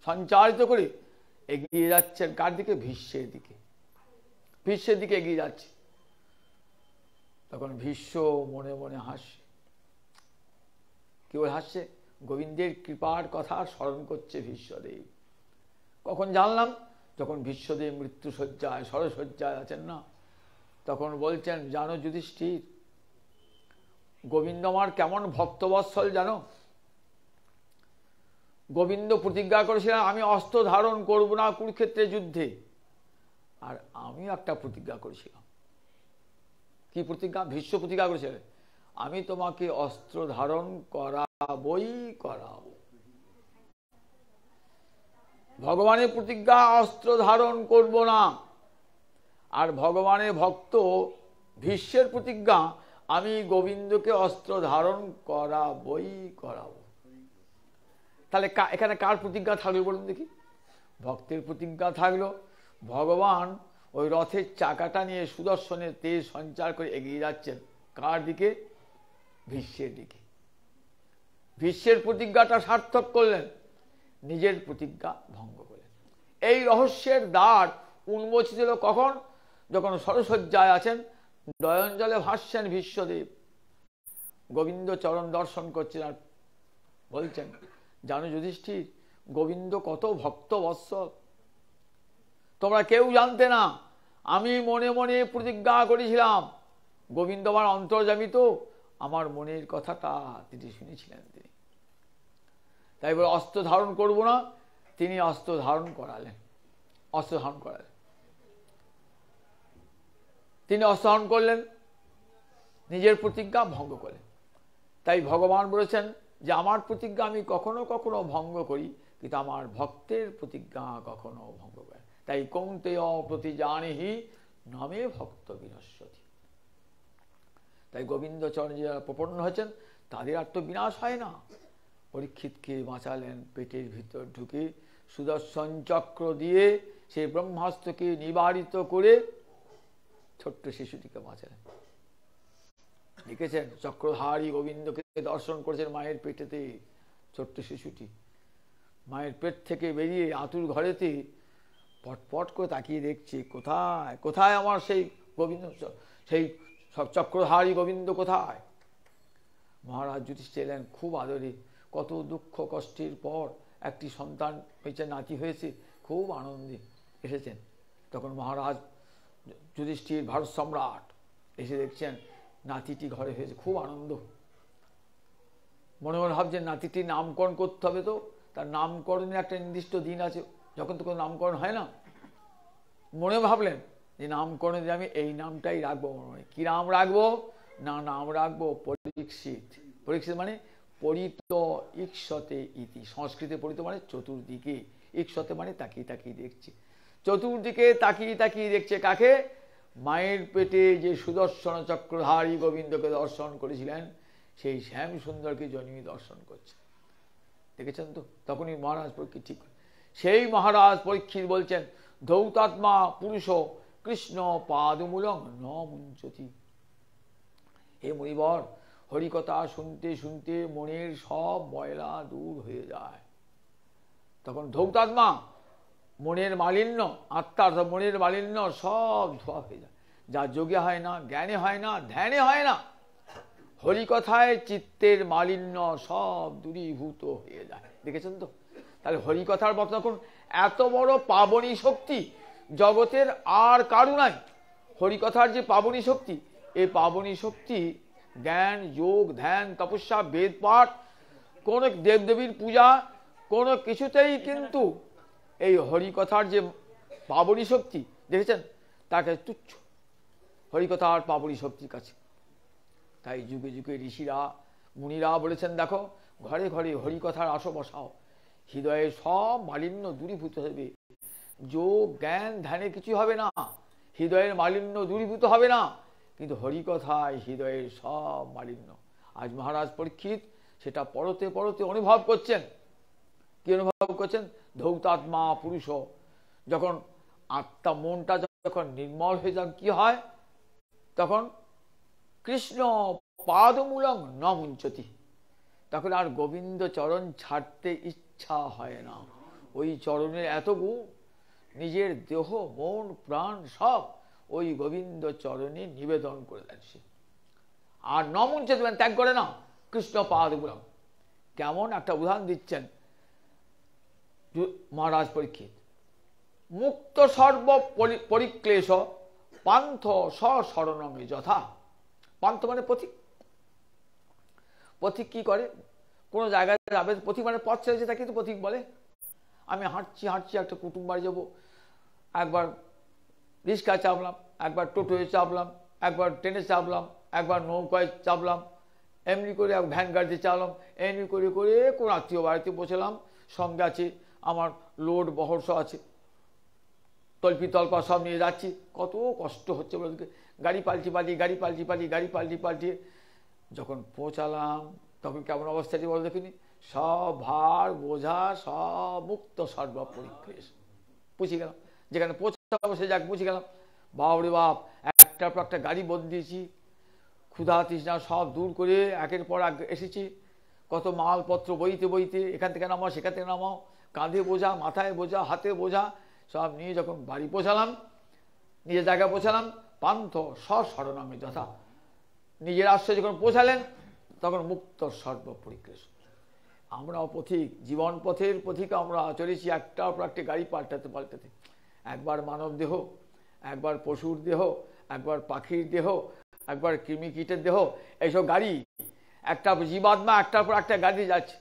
সঞ্চারিত করে এগিয়ে যাচ্ছেন কার দিকে ভীষ্মের দিকে ভীষ্মের দিকে এগিয়ে যাচ্ছে তখন ভীষ্ম মনে মনে হাসছে কেউ হাসছে গোবিন্দের কৃপার কথা স্মরণ করছে ভীষ্মদেব কখন জানলাম যখন ভীষ্মদেব মৃত্যুসজ্জায় সরসজ্জায় আছেন না তখন বলছেন জানো যুধিষ্ঠির গোবিন্দমার কেমন ভক্তবৎসল জানো গোবিন্দ প্রতিজ্ঞা করেছিলেন আমি অস্ত্র ধারণ করব না কুরুক্ষেত্রে যুদ্ধে আর আমি একটা প্রতিজ্ঞা করেছিলাম কি প্রতিজ্ঞা ভীষ্ম প্রতিজ্ঞা করেছিলেন আমি তোমাকে অস্ত্র ধারণ করাবই করাবো ভগবানের প্রতিজ্ঞা অস্ত্র ধারণ করব না আর ভগবানের ভক্ত ভীষ্মের প্রতিজ্ঞা আমি গোবিন্দকে অস্ত্র ধারণ করাবই করাবো তাহলে এখানে কার প্রতিজ্ঞা থাকলো বলুন দেখি ভক্তের প্রতিজ্ঞা থাকলো ভগবান ওই রথের চাকাটা নিয়ে সুদর্শনের তেজ সঞ্চার করে এগিয়ে যাচ্ছেন কার দিকে ভীষ্মের দিকে ভীষ্মের প্রতিজ্ঞাটা সার্থক করলেন নিজের প্রতিজ্ঞা ভঙ্গ করে এই রহস্যের দ্বার উন্মোচিত কখন যখন সরসজ্জায় আছেন দয়ঞ্জলে ভাসছেন বিশ্বদেব গোবিন্দ চরণ দর্শন করছেন আর বলছেন জানো যুধিষ্ঠির গোবিন্দ কত ভক্ত বৎস তোমরা কেউ জানতে না আমি মনে মনে প্রতিজ্ঞা করেছিলাম গোবিন্দ আমার অন্তর্জামিত আমার মনের কথাটা তিনি শুনেছিলেন তিনি তাই বলে অস্ত্র ধারণ করব না তিনি অস্ত্র ধারণ করালেন অস্ত্র ধারণ করালেন তিনি অস্ত্র ধারণ করলেন নিজের প্রতিজ্ঞা ভঙ্গ করলেন তাই ভগবান বলেছেন যে আমার প্রতিজ্ঞা আমি কখনো কখনো ভঙ্গ করি কিন্তু আমার ভক্তের প্রতিজ্ঞা কখনো ভঙ্গ করে তাই কৌন্তেয় প্রতিজানিহি নামে ভক্ত বিনশ্বতি তাই গোবিন্দচরণ যারা প্রপন্ন হয়েছেন তাদের আর তো বিনাশ হয় না পরীক্ষিতকে বাঁচালেন পেটের ভিতর ঢুকে সুদর্শন চক্র দিয়ে সে ব্রহ্মাস্ত্রকে নিবারিত করে ছোট্ট শিশুটিকে বাঁচালেন লিখেছেন চক্রধারী গোবিন্দকে দর্শন করেছেন মায়ের পেটেতে ছোট্ট শিশুটি মায়ের পেট থেকে বেরিয়ে আতুর ঘরেতে পটপট করে তাকিয়ে দেখছে কোথায় কোথায় আমার সেই গোবিন্দ সেই সব চক্রধারী গোবিন্দ কোথায় মহারাজ যুধিষ্ঠ চেলেন খুব আদরে কত দুঃখ কষ্টের পর একটি সন্তান হয়েছে নাতি হয়েছে খুব আনন্দে এসেছেন তখন মহারাজ যুধিষ্ঠির ভারত সম্রাট এসে দেখছেন নাতিটি ঘরে হয়েছে খুব আনন্দ মনে মনে ভাবছেন নাতিটির নামকরণ করতে হবে তো তার নামকরণের একটা নির্দিষ্ট দিন আছে যখন তো কোনো নামকরণ হয় না মনে ভাবলেন যে নামকরণে যে আমি এই নামটাই রাখবো মনে মনে কী নাম রাখবো না নাম রাখবো পরীক্ষিত পরীক্ষিত মানে পরিত ইক্ষতে ইতি সংস্কৃতে পরিত মানে চতুর্দিকে ইক্ষতে মানে তাকিয়ে তাকিয়ে দেখছে চতুর্দিকে তাকিয়ে তাকিয়ে দেখছে কাকে মায়ের পেটে যে সুদর্শন চক্রধারী গোবিন্দকে দর্শন করেছিলেন সেই শ্যাম সুন্দরকে জন্মিয়ে দর্শন করছে দেখেছেন তো তখনই মহারাজ পরীক্ষিত ঠিক সেই মহারাজ পরীক্ষিত বলছেন ধৌতাত্মা পুরুষ কৃষ্ণ পাদমূলং নমুঞ্চতি হে মুনিবর হরিকথা শুনতে শুনতে মনের সব ময়লা দূর হয়ে যায় তখন ধৌতাত্মা মনের মালিন্য আত্মার মনের মালিন্য সব ধোয়া হয়ে যায় যা যোগে হয় না জ্ঞানে হয় না ধ্যানে হয় না হরিকথায় চিত্তের মালিন্য সব দূরীভূত হয়ে যায় দেখেছেন তো তাহলে হরিকথার মত তখন এত বড় পাবনী শক্তি জগতের আর কারু নাই হরিকথার যে পাবনী শক্তি এই পাবনী শক্তি জ্ঞান যোগ ধ্যান তপস্যা বেদ পাঠ কোনো দেবদেবীর পূজা কোনো কিছুতেই কিন্তু এই হরিকথার যে পাবনী শক্তি দেখেছেন তাকে তুচ্ছ হরিকথার পাবনী শক্তির কাছে তাই যুগে যুগে ঋষিরা মুনিরা বলেছেন দেখো ঘরে ঘরে হরিকথার আসো বসাও হৃদয়ের সব মালিন্য দূরীভূত হবে যোগ জ্ঞান ধ্যানে কিছু হবে না হৃদয়ের মালিন্য দূরীভূত হবে না কিন্তু হরিকথায় হৃদয়ে সব মালিন্য আজ মহারাজ পরীক্ষিত সেটা পরতে পরতে অনুভব করছেন কি অনুভব করছেন ধৌতাত্মা পুরুষ যখন আত্মা মনটা যখন নির্মল হয়ে যান কি হয় তখন কৃষ্ণ পাদমূলং ন মুঞ্চতি তখন আর গোবিন্দ চরণ ছাড়তে ইচ্ছা হয় না ওই চরণের এত গুণ নিজের দেহ মন প্রাণ সব ওই গোবিন্দ চরণে নিবেদন করে দেন সে আর নমন চেতবেন ত্যাগ করে না কৃষ্ণ পাহাড়গুলাম কেমন একটা উদাহরণ দিচ্ছেন মহারাজ পরীক্ষিত মুক্ত সর্ব পরিক্লেশ পান্থ সরণমে যথা পান্থ মানে পথিক পথিক কি করে কোনো জায়গায় যাবে পথিক মানে পথ ছেড়েছে তাকে কিন্তু পথিক বলে আমি হাঁটছি হাঁটছি একটা কুটুম বাড়ি যাবো একবার রিক্সা চাপলাম একবার টোটোয় চাপলাম একবার ট্রেনে চাপলাম একবার নৌকায় চাপলাম এমনি করে ভ্যান গাড়িতে চালাম এমনি করে করে কোন আত্মীয় বাড়িতে বসেলাম সঙ্গে আছে আমার লোড বহর্ষ আছে তলপি তলপা সব নিয়ে যাচ্ছি কত কষ্ট হচ্ছে বলে গাড়ি পাল্টি পাল্টি গাড়ি পাল্টি পাল্টি গাড়ি পাল্টি পাল্টিয়ে যখন পৌঁছালাম তখন কেমন অবস্থা আছে দেখিনি সব ভার বোঝা সব মুক্ত সর্বপরিক্রেশ পুষিয়ে গেলাম যেখানে পৌঁছ অবশ্যই যাক বুঝে গেলাম বাপরে বাপ একটার পর একটা গাড়ি বদলিয়েছি ক্ষুধা তৃষ্ণা সব দূর করে একের পর এক এসেছি কত মালপত্র বইতে বইতে এখান থেকে নামাও সেখান থেকে নামাও কাঁধে বোঝা মাথায় বোঝা হাতে বোঝা সব নিয়ে যখন বাড়ি পৌঁছালাম নিজের জায়গায় পৌঁছালাম পান্থ সশরণামে যথা নিজের আশ্রয় যখন পৌঁছালেন তখন মুক্ত সর্বপরিক্রেষ আমরাও পথিক জীবন পথের পথিক আমরা চলেছি একটা পর একটি গাড়ি পাল্টাতে পাল্টাতে একবার মানব দেহ একবার পশুর দেহ একবার পাখির দেহ একবার কৃমি কীটের দেহ এইসব গাড়ি একটা জীবাত্মা একটার পর একটা গাড়ি যাচ্ছে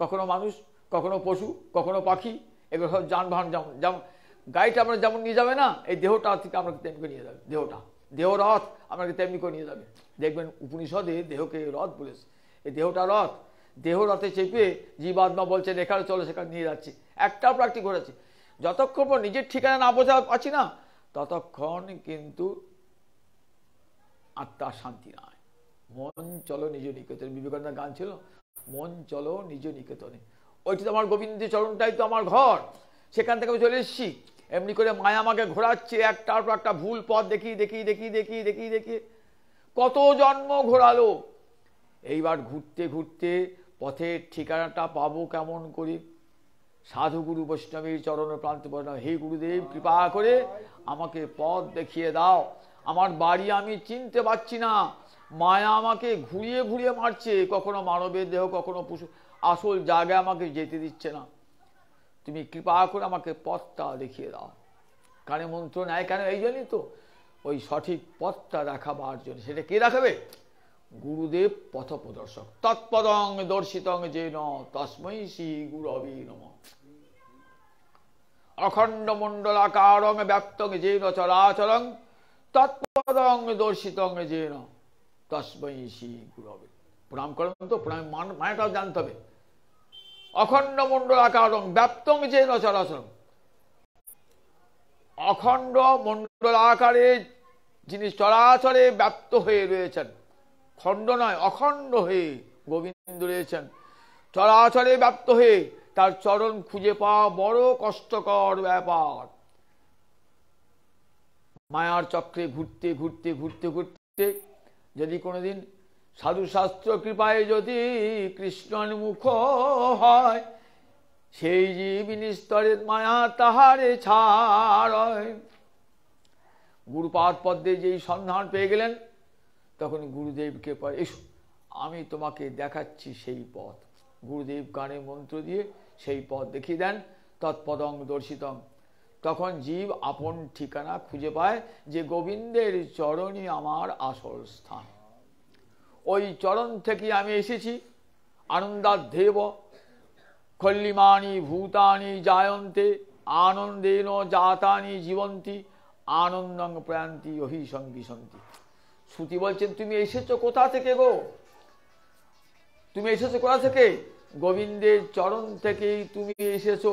কখনো মানুষ কখনো পশু কখনো পাখি এগুলো সব যানবাহন যেমন যেমন গাড়িটা আমরা যেমন নিয়ে যাবে না এই দেহটা থেকে আমরা তেমনি করে নিয়ে যাবে দেহটা দেহ রথ আপনাকে তেমনি করে নিয়ে যাবে দেখবেন উপনিষদে দেহকে রথ বলেছে এই দেহটা রথ দেহ রথে চেপে জীবাত্মা বলছে এখানে চলো সেখানে নিয়ে যাচ্ছে একটার পর একটি ঘোরাচ্ছে যতক্ষণ পর নিজের ঠিকানা না বোঝা পাচ্ছি না ততক্ষণ কিন্তু আত্মা শান্তি নয় মন চলো নিজ নিকেতনে বিবেকানন্দ গান ছিল মন চলো নিজ নিকেতনে ওইটি তো আমার গোবিন্দ চরণটাই তো আমার ঘর সেখান থেকে আমি চলে এসেছি এমনি করে মায়া আমাকে ঘোরাচ্ছে একটার পর একটা ভুল পথ দেখি দেখি দেখি দেখি দেখি দেখি কত জন্ম ঘোরালো এইবার ঘুরতে ঘুরতে পথের ঠিকানাটা পাবো কেমন করে সাধুগুরু বৈষ্ণবী চরণ প্রান্ত বৈষ্ণব হে গুরুদেব কৃপা করে আমাকে পথ দেখিয়ে দাও আমার বাড়ি আমি চিনতে পারছি না মায়া আমাকে ঘুরিয়ে ঘুরিয়ে মারছে কখনো মানবের দেহ কখনো পশু আসল জায়গায় আমাকে যেতে দিচ্ছে না তুমি কৃপা করে আমাকে পথটা দেখিয়ে দাও কানে মন্ত্র নেয় কেন এই জন্যই তো ওই সঠিক পথটা রাখাবার জন্য সেটা কে রাখাবে গুরুদেব পথ প্রদর্শক তৎপদং দর্শিতং যেন তস্মৈ শ্রী গুরবী নম অখণ্ড মণ্ডলাকারং ব্যক্তং জীর্ণ চলাচলং তৎপদং দর্শিতং জীর্ণ তস্মৈ শ্রী গুরবে প্রণাম করেন তো প্রণাম মায়াটাও জানতে হবে অখণ্ড মণ্ডলাকারং ব্যপ্তং জীর্ণ চলাচলং অখণ্ড মণ্ডলাকারে যিনি চলাচলে ব্যপ্ত হয়ে রয়েছেন খণ্ড নয় অখণ্ড হয়ে গোবিন্দ রয়েছেন চলাচলে ব্যপ্ত হয়ে তার চরণ খুঁজে পাওয়া বড় কষ্টকর ব্যাপার মায়ার চক্রে ঘুরতে ঘুরতে ঘুরতে ঘুরতে যদি কোনোদিন সাধুশাস্ত্র কৃপায় যদি কৃষ্ণ মুখ হয় সেই জীব নিস্তরে মায়া তাহারে ছাড় গুরুপাদ পদ্মে যেই সন্ধান পেয়ে গেলেন তখন গুরুদেবকে এসো আমি তোমাকে দেখাচ্ছি সেই পথ গুরুদেব কানে মন্ত্র দিয়ে সেই পথ দেখিয়ে দেন তৎপদং দর্শিতং তখন জীব আপন ঠিকানা খুঁজে পায় যে গোবিন্দের চরণই আমার আসল স্থান ওই চরণ থেকে আমি এসেছি আনন্দাধ্যেব খল্লিমানি ভূতানি জায়ন্তে আনন্দেন জাতানি জীবন্তী আনন্দং প্রয়ান্তি অহি সঙ্গী সন্তি শ্রুতি বলছেন তুমি এসেছো কোথা থেকে গো তুমি এসেছো কোথা থেকে গোবিন্দের চরণ থেকেই তুমি এসেছো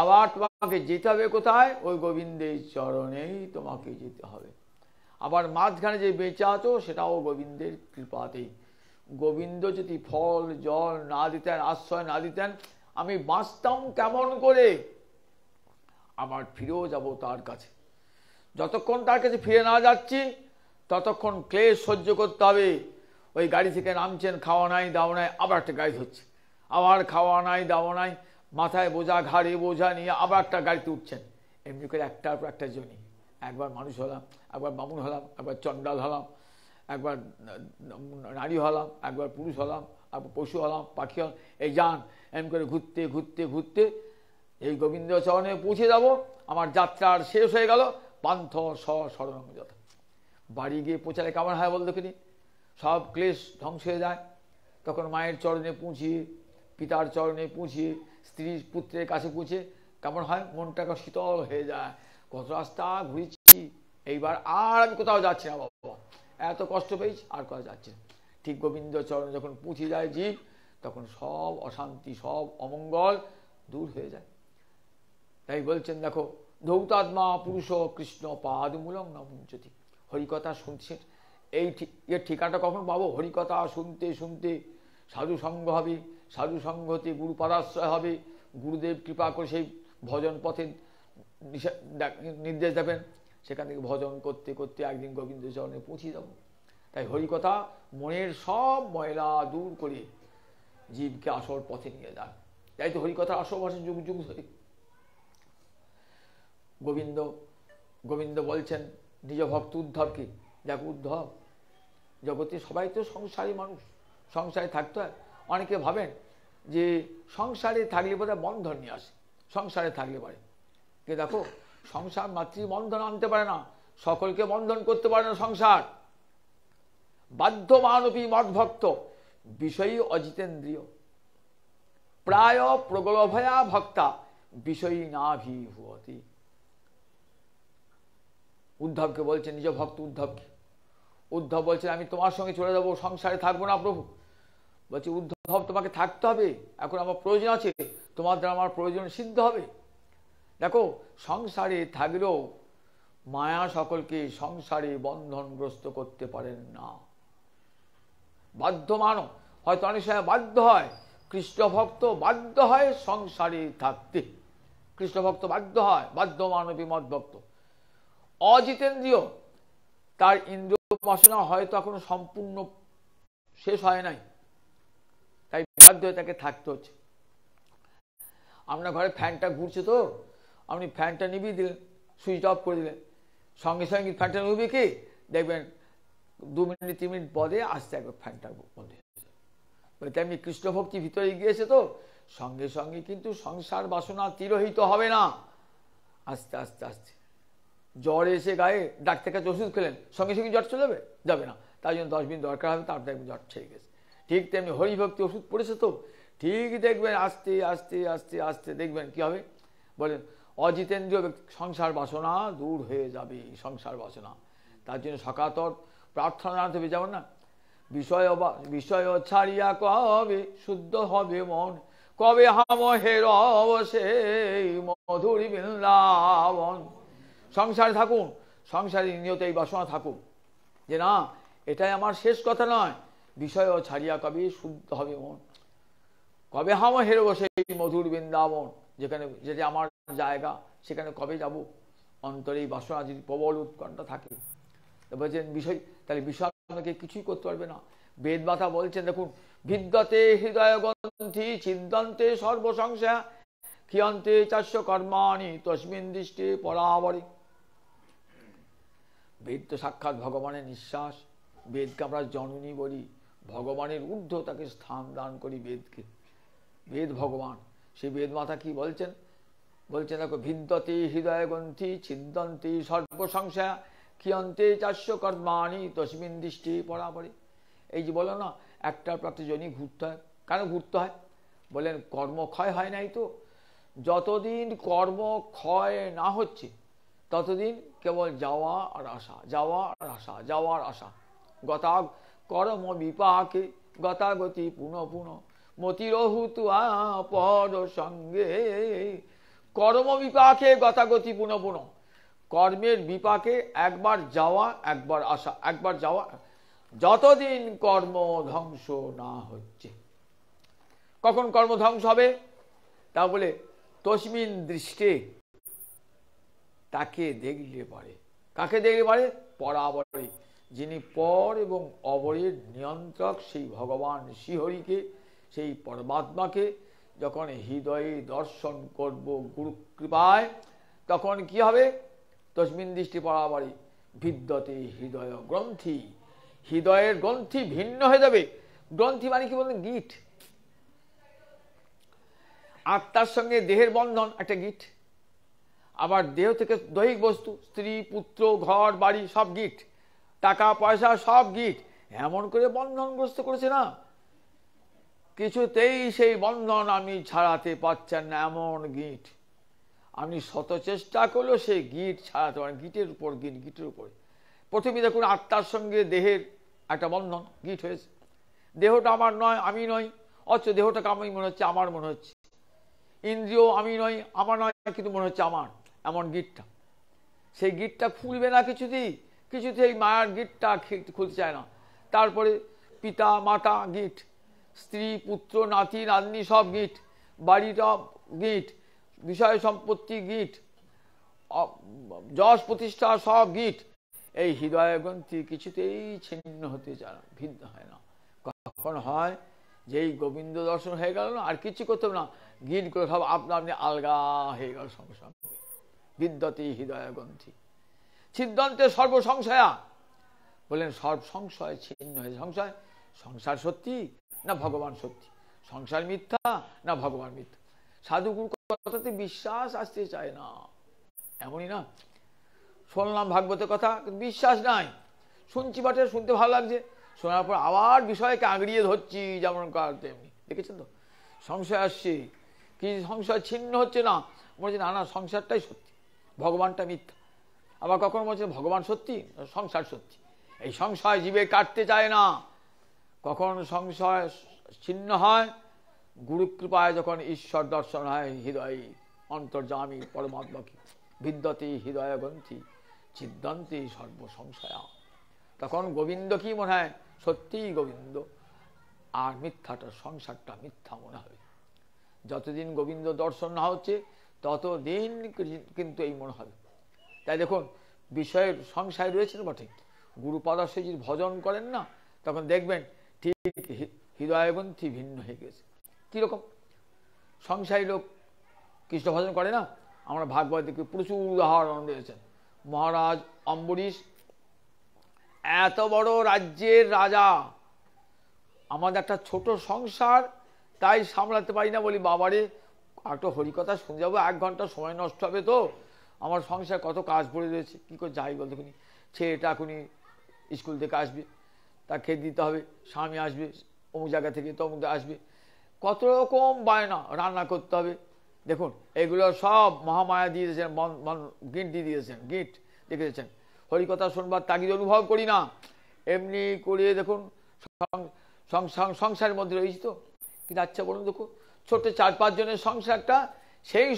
আবার তোমাকে যেতে হবে কোথায় ওই গোবিন্দের চরণেই তোমাকে যেতে হবে আবার মাঝখানে যে বেঁচে আছো সেটাও গোবিন্দের কৃপাতেই গোবিন্দ যদি ফল জল না দিতেন আশ্রয় না দিতেন আমি বাঁচতাম কেমন করে আবার ফিরেও যাব তার কাছে যতক্ষণ তার কাছে ফিরে না যাচ্ছি ততক্ষণ ক্লেশ সহ্য করতে হবে ওই গাড়ি থেকে নামছেন খাওয়া নাই দাও নাই আবার একটা গাড়ি ধরছে আবার খাওয়া নাই দাও নাই মাথায় বোঝা ঘাড়ে বোঝা নিয়ে আবার একটা গাড়িতে উঠছেন এমনি করে একটার পর একটা জনি একবার মানুষ হলাম একবার বামুন হলাম একবার চণ্ডাল হলাম একবার নারী হলাম একবার পুরুষ হলাম একবার পশু হলাম পাখি হলাম এই যান এমনি করে ঘুরতে ঘুরতে ঘুরতে এই গোবিন্দ চরণে পৌঁছে যাব আমার যাত্রার শেষ হয়ে গেল পান্থ স্বরণ যথা বাড়ি গিয়ে পৌঁছালে কেমন হয় বল দেখিনি সব ক্লেশ ধ্বংস হয়ে যায় তখন মায়ের চরণে পুঁছি পিতার চরণে পুঁছিয়ে স্ত্রী পুত্রের কাছে পৌঁছে কেমন হয় মনটা শীতল হয়ে যায় কত রাস্তা ঘুরেছি এইবার আর আমি কোথাও যাচ্ছি না বাবা এত কষ্ট পেয়েছি আর কোথাও যাচ্ছে ঠিক গোবিন্দ চরণে যখন পুঁছে যায় জীব তখন সব অশান্তি সব অমঙ্গল দূর হয়ে যায় তাই বলছেন দেখো ধৌতাত্মা পুরুষ কৃষ্ণ পাদমূলং নমুঞ্চতি হরিকথা শুনছেন এই এর ঠিকাটা কখন পাবো হরিকথা শুনতে শুনতে সাধু সঙ্গ হবে সাধু সঙ্গ হতে গুরুপাদাশ্রয় হবে গুরুদেব কৃপা করে সেই ভজন পথে নির্দেশ দেবেন সেখান থেকে ভজন করতে করতে একদিন গোবিন্দ চরণে পৌঁছে যাব তাই হরিকথা মনের সব ময়লা দূর করে জীবকে আসর পথে নিয়ে যান তাই তো হরিকথা আসর ভাষে যুগ যুগ ধরে গোবিন্দ গোবিন্দ বলছেন নিজ ভক্ত উদ্ধবকে যাক উদ্ধব জগতে সবাই তো সংসারী মানুষ সংসারে থাকতে হয় অনেকে ভাবেন যে সংসারে থাকলে বোধহয় বন্ধন নিয়ে আসে সংসারে থাকলে পারে কে দেখো সংসার মাতৃ বন্ধন আনতে পারে না সকলকে বন্ধন করতে পারে না সংসার বাধ্য মানবী মদভক্ত বিষয়ী অজিতেন্দ্রীয় প্রায় প্রগলভয়া ভক্তা বিষয়ী নাভি হুয়তি উদ্ধবকে বলছে নিজ ভক্ত উদ্ধবকে উদ্ধব বলছেন আমি তোমার সঙ্গে চলে যাবো সংসারে থাকবো না প্রভু বলছি উদ্ধব তোমাকে থাকতে হবে এখন আমার প্রয়োজন আছে তোমার দ্বারা আমার প্রয়োজন সিদ্ধ হবে দেখো সংসারে থাকলেও মায়া সকলকে সংসারে বন্ধনগ্রস্ত করতে পারেন না বাধ্য মানো হয়তো অনেক সময় বাধ্য হয় কৃষ্ণভক্ত বাধ্য হয় সংসারে থাকতে কৃষ্ণভক্ত বাধ্য হয় বাধ্য মানবী মত ভক্ত অজিতেন্দ্রীয় তার ইন্দ্র উপাসনা হয়তো এখনো সম্পূর্ণ শেষ হয় নাই তাই বাধ্য হয়ে তাকে থাকতে হচ্ছে আপনার ঘরে ফ্যানটা ঘুরছে তো আপনি ফ্যানটা নিবি দিলেন সুইচ অফ করে দিলেন সঙ্গে সঙ্গে ফ্যানটা নিবি কি দেখবেন দু মিনিট তিন মিনিট পদে আসতে একবার ফ্যানটা বন্ধ হয়ে তেমনি কৃষ্ণভক্তি ভিতরে গিয়েছে তো সঙ্গে সঙ্গে কিন্তু সংসার বাসনা তিরোহিত হবে না আস্তে আস্তে আস্তে জ্বর এসে গায়ে ডাক্তার কাছে ওষুধ খেলেন সঙ্গে সঙ্গে জ্বর চলে যাবে যাবে না তাই জন্য দশ দিন দরকার হবে তারপর দেখবেন জ্বর ছেড়ে গেছে ঠিক তেমনি হরিভক্তি ওষুধ পড়েছে তো ঠিক দেখবেন আস্তে আস্তে আস্তে আস্তে দেখবেন কি হবে বলেন অজিতেন্দ্রীয় সংসার বাসনা দূর হয়ে যাবে সংসার বাসনা তার জন্য সকাতর প্রার্থনা জানাতে হবে যেমন না বিষয় বিষয় ছাড়িয়া কবে শুদ্ধ হবে মন কবে হাম হের অবশে মধুরী বৃন্দাবন সংসারে থাকুন সংসারে নিয়ত এই বাসনা থাকুক যে না এটাই আমার শেষ কথা নয় বিষয় ছাড়িয়া কবে শুদ্ধ হবে মন কবে হাম হেরে বসে মধুর বৃন্দাবন যেখানে যেটি আমার জায়গা সেখানে কবে যাব অন্তরে এই বাসনা যদি প্রবল উৎকণ্ঠা থাকে বলছেন বিষয় তাহলে বিষয় আপনাকে কিছুই করতে পারবে না বেদ বাথা বলছেন দেখুন বিদ্যাতে হৃদয় গ্রন্থি চিদ্দান্তে সর্বসংশয়া ক্ষিয়ন্তে চাষ কর্মাণি তসমিন দৃষ্টি পরাবরী বেদ তো সাক্ষাৎ ভগবানের নিঃশ্বাস বেদকে আমরা জননী বলি ভগবানের ঊর্ধ্ব তাকে স্থান দান করি বেদকে বেদ ভগবান সেই বেদমাতা কি বলছেন বলছেন দেখো ভিদ্যতে হৃদয় গ্রন্থি ছিদ্যন্তি কি কিয়ন্তে চাস্য কর্মাণি তসমিন দৃষ্টি পড়াপড়ি এই যে বলো না একটার প্রাপ্তি জনই ঘুরতে হয় কেন ঘুরতে হয় বলেন কর্মক্ষয় হয় নাই তো যতদিন কর্মক্ষয় না হচ্ছে ততদিন কেবল যাওয়া আর আসা যাওয়া আর আসা যাওয়ার আসা গতা কর্ম বিপাকে গতাগতি পুন পুনঃ মতিরহুতুয়া পর সঙ্গে কর্ম বিপাকে গতাগতি পুন পুন কর্মের বিপাকে একবার যাওয়া একবার আসা একবার যাওয়া যতদিন কর্ম ধ্বংস না হচ্ছে কখন কর্ম ধ্বংস হবে তা বলে তসমিন দৃষ্টে তাকে দেখলে পারে কাকে দেখলে পারে পরাবরে যিনি পর এবং অবরের নিয়ন্ত্রক সেই ভগবান শ্রীহরিকে সেই পরমাত্মাকে যখন হৃদয়ে দর্শন করব গুরু কৃপায় তখন কি হবে তসমিন দৃষ্টি পরাবরে ভিদ্যতে হৃদয় গ্রন্থি হৃদয়ের গ্রন্থি ভিন্ন হয়ে যাবে গ্রন্থি মানে কি বলবেন গিট আত্মার সঙ্গে দেহের বন্ধন একটা গিট আবার দেহ থেকে দৈহিক বস্তু স্ত্রী পুত্র ঘর বাড়ি সব গিট টাকা পয়সা সব গিট এমন করে বন্ধনগ্রস্ত করেছে না কিছুতেই সেই বন্ধন আমি ছাড়াতে পারছেন না এমন গিট আমি শত চেষ্টা করলেও সেই গিট ছাড়াতে পারেন গিটের উপর গিট গিটের উপরে প্রথমে দেখুন আত্মার সঙ্গে দেহের একটা বন্ধন গিট হয়েছে দেহটা আমার নয় আমি নই অথচ দেহটাকে আমি মনে হচ্ছে আমার মনে হচ্ছে ইন্দ্রিয় আমি নই আমার নয় কিন্তু মনে হচ্ছে আমার এমন গিটটা সেই গিটটা খুলবে না কিছুতেই কিছুতেই মায়ার গিটটা খুলতে চায় না তারপরে পিতা মাতা গিট স্ত্রী পুত্র নাতি নাতনি সব গিট বাড়িটা গিট বিষয় সম্পত্তি গিট যশ প্রতিষ্ঠা সব গিট এই হৃদয় গ্রন্থি কিছুতেই ছিন্ন হতে চায় না ভিন্ন হয় না কখন হয় যেই গোবিন্দ দর্শন হয়ে গেল না আর কিছু করতে না করে সব আপনা আপনি আলগা হয়ে গেল সঙ্গে সঙ্গে বিদ্যতি হৃদয়গ্রন্থি সিদ্ধান্তে সর্বসংশয়া বলেন সর্ব সংশয় ছিন্ন হয়ে সংশয় সংসার সত্যি না ভগবান সত্যি সংসার মিথ্যা না ভগবান মিথ্যা সাধুগুর কথাতে বিশ্বাস আসতে চায় না এমনই না শুনলাম ভাগবতের কথা বিশ্বাস নাই শুনছি বাটে শুনতে ভালো লাগছে শোনার পর আবার বিষয়কে আগড়িয়ে ধরছি যেমন কার তেমনি দেখেছেন তো সংশয় আসছি কি সংশয় ছিন্ন হচ্ছে না মনে না না সংসারটাই সত্য ভগবানটা মিথ্যা আবার কখনো বলছে ভগবান সত্যি সংসার সত্যি এই সংশয় জীবে কাটতে চায় না কখন সংশয় ছিন্ন হয় গুরুকৃপায় যখন ঈশ্বর দর্শন হয় হৃদয় অন্তর্জামী পরমাত্মাকে বিদ্যতি হৃদয় গ্রন্থি চিদ্দন্তি সর্বসংশয়া তখন গোবিন্দ কি মনে হয় সত্যিই গোবিন্দ আর মিথ্যাটা সংসারটা মিথ্যা মনে হয় যতদিন গোবিন্দ দর্শন না হচ্ছে ততদিন কিন্তু এই মনে হবে তাই দেখুন বিষয়ের সংশয় রয়েছেন বটে গুরুপদাসে যদি ভজন করেন না তখন দেখবেন ঠিক হৃদয়বন্ধী ভিন্ন হয়ে গেছে কীরকম সংসারী লোক কৃষ্ণ ভজন করে না আমরা ভাগবত দেখি প্রচুর উদাহরণ রয়েছেন মহারাজ অম্বরীশ এত বড় রাজ্যের রাজা আমাদের একটা ছোট সংসার তাই সামলাতে পারি না বলি বাবারে আর একটু হরিকথা শুনে যাবো এক ঘন্টা সময় নষ্ট হবে তো আমার সংসার কত কাজ পড়ে রয়েছে কী করে যাই বলতো খুনি ছেলেটা এখনই স্কুল থেকে আসবে তা খেয়ে দিতে হবে স্বামী আসবে অমুক জায়গা থেকে তমুক আসবে কত রকম বায়না রান্না করতে হবে দেখুন এগুলো সব মহামায়া দিয়ে দিয়েছেন গিট দিয়ে দিয়েছেন গিট দিয়েছেন হরিকথা শুনবার তাগিদ অনুভব করি না এমনি করে দেখুন সংসারের মধ্যে রয়েছি তো কিন্তু আচ্ছা বলুন দেখুন ছোট চার পাঁচজনের সংসারটা সেই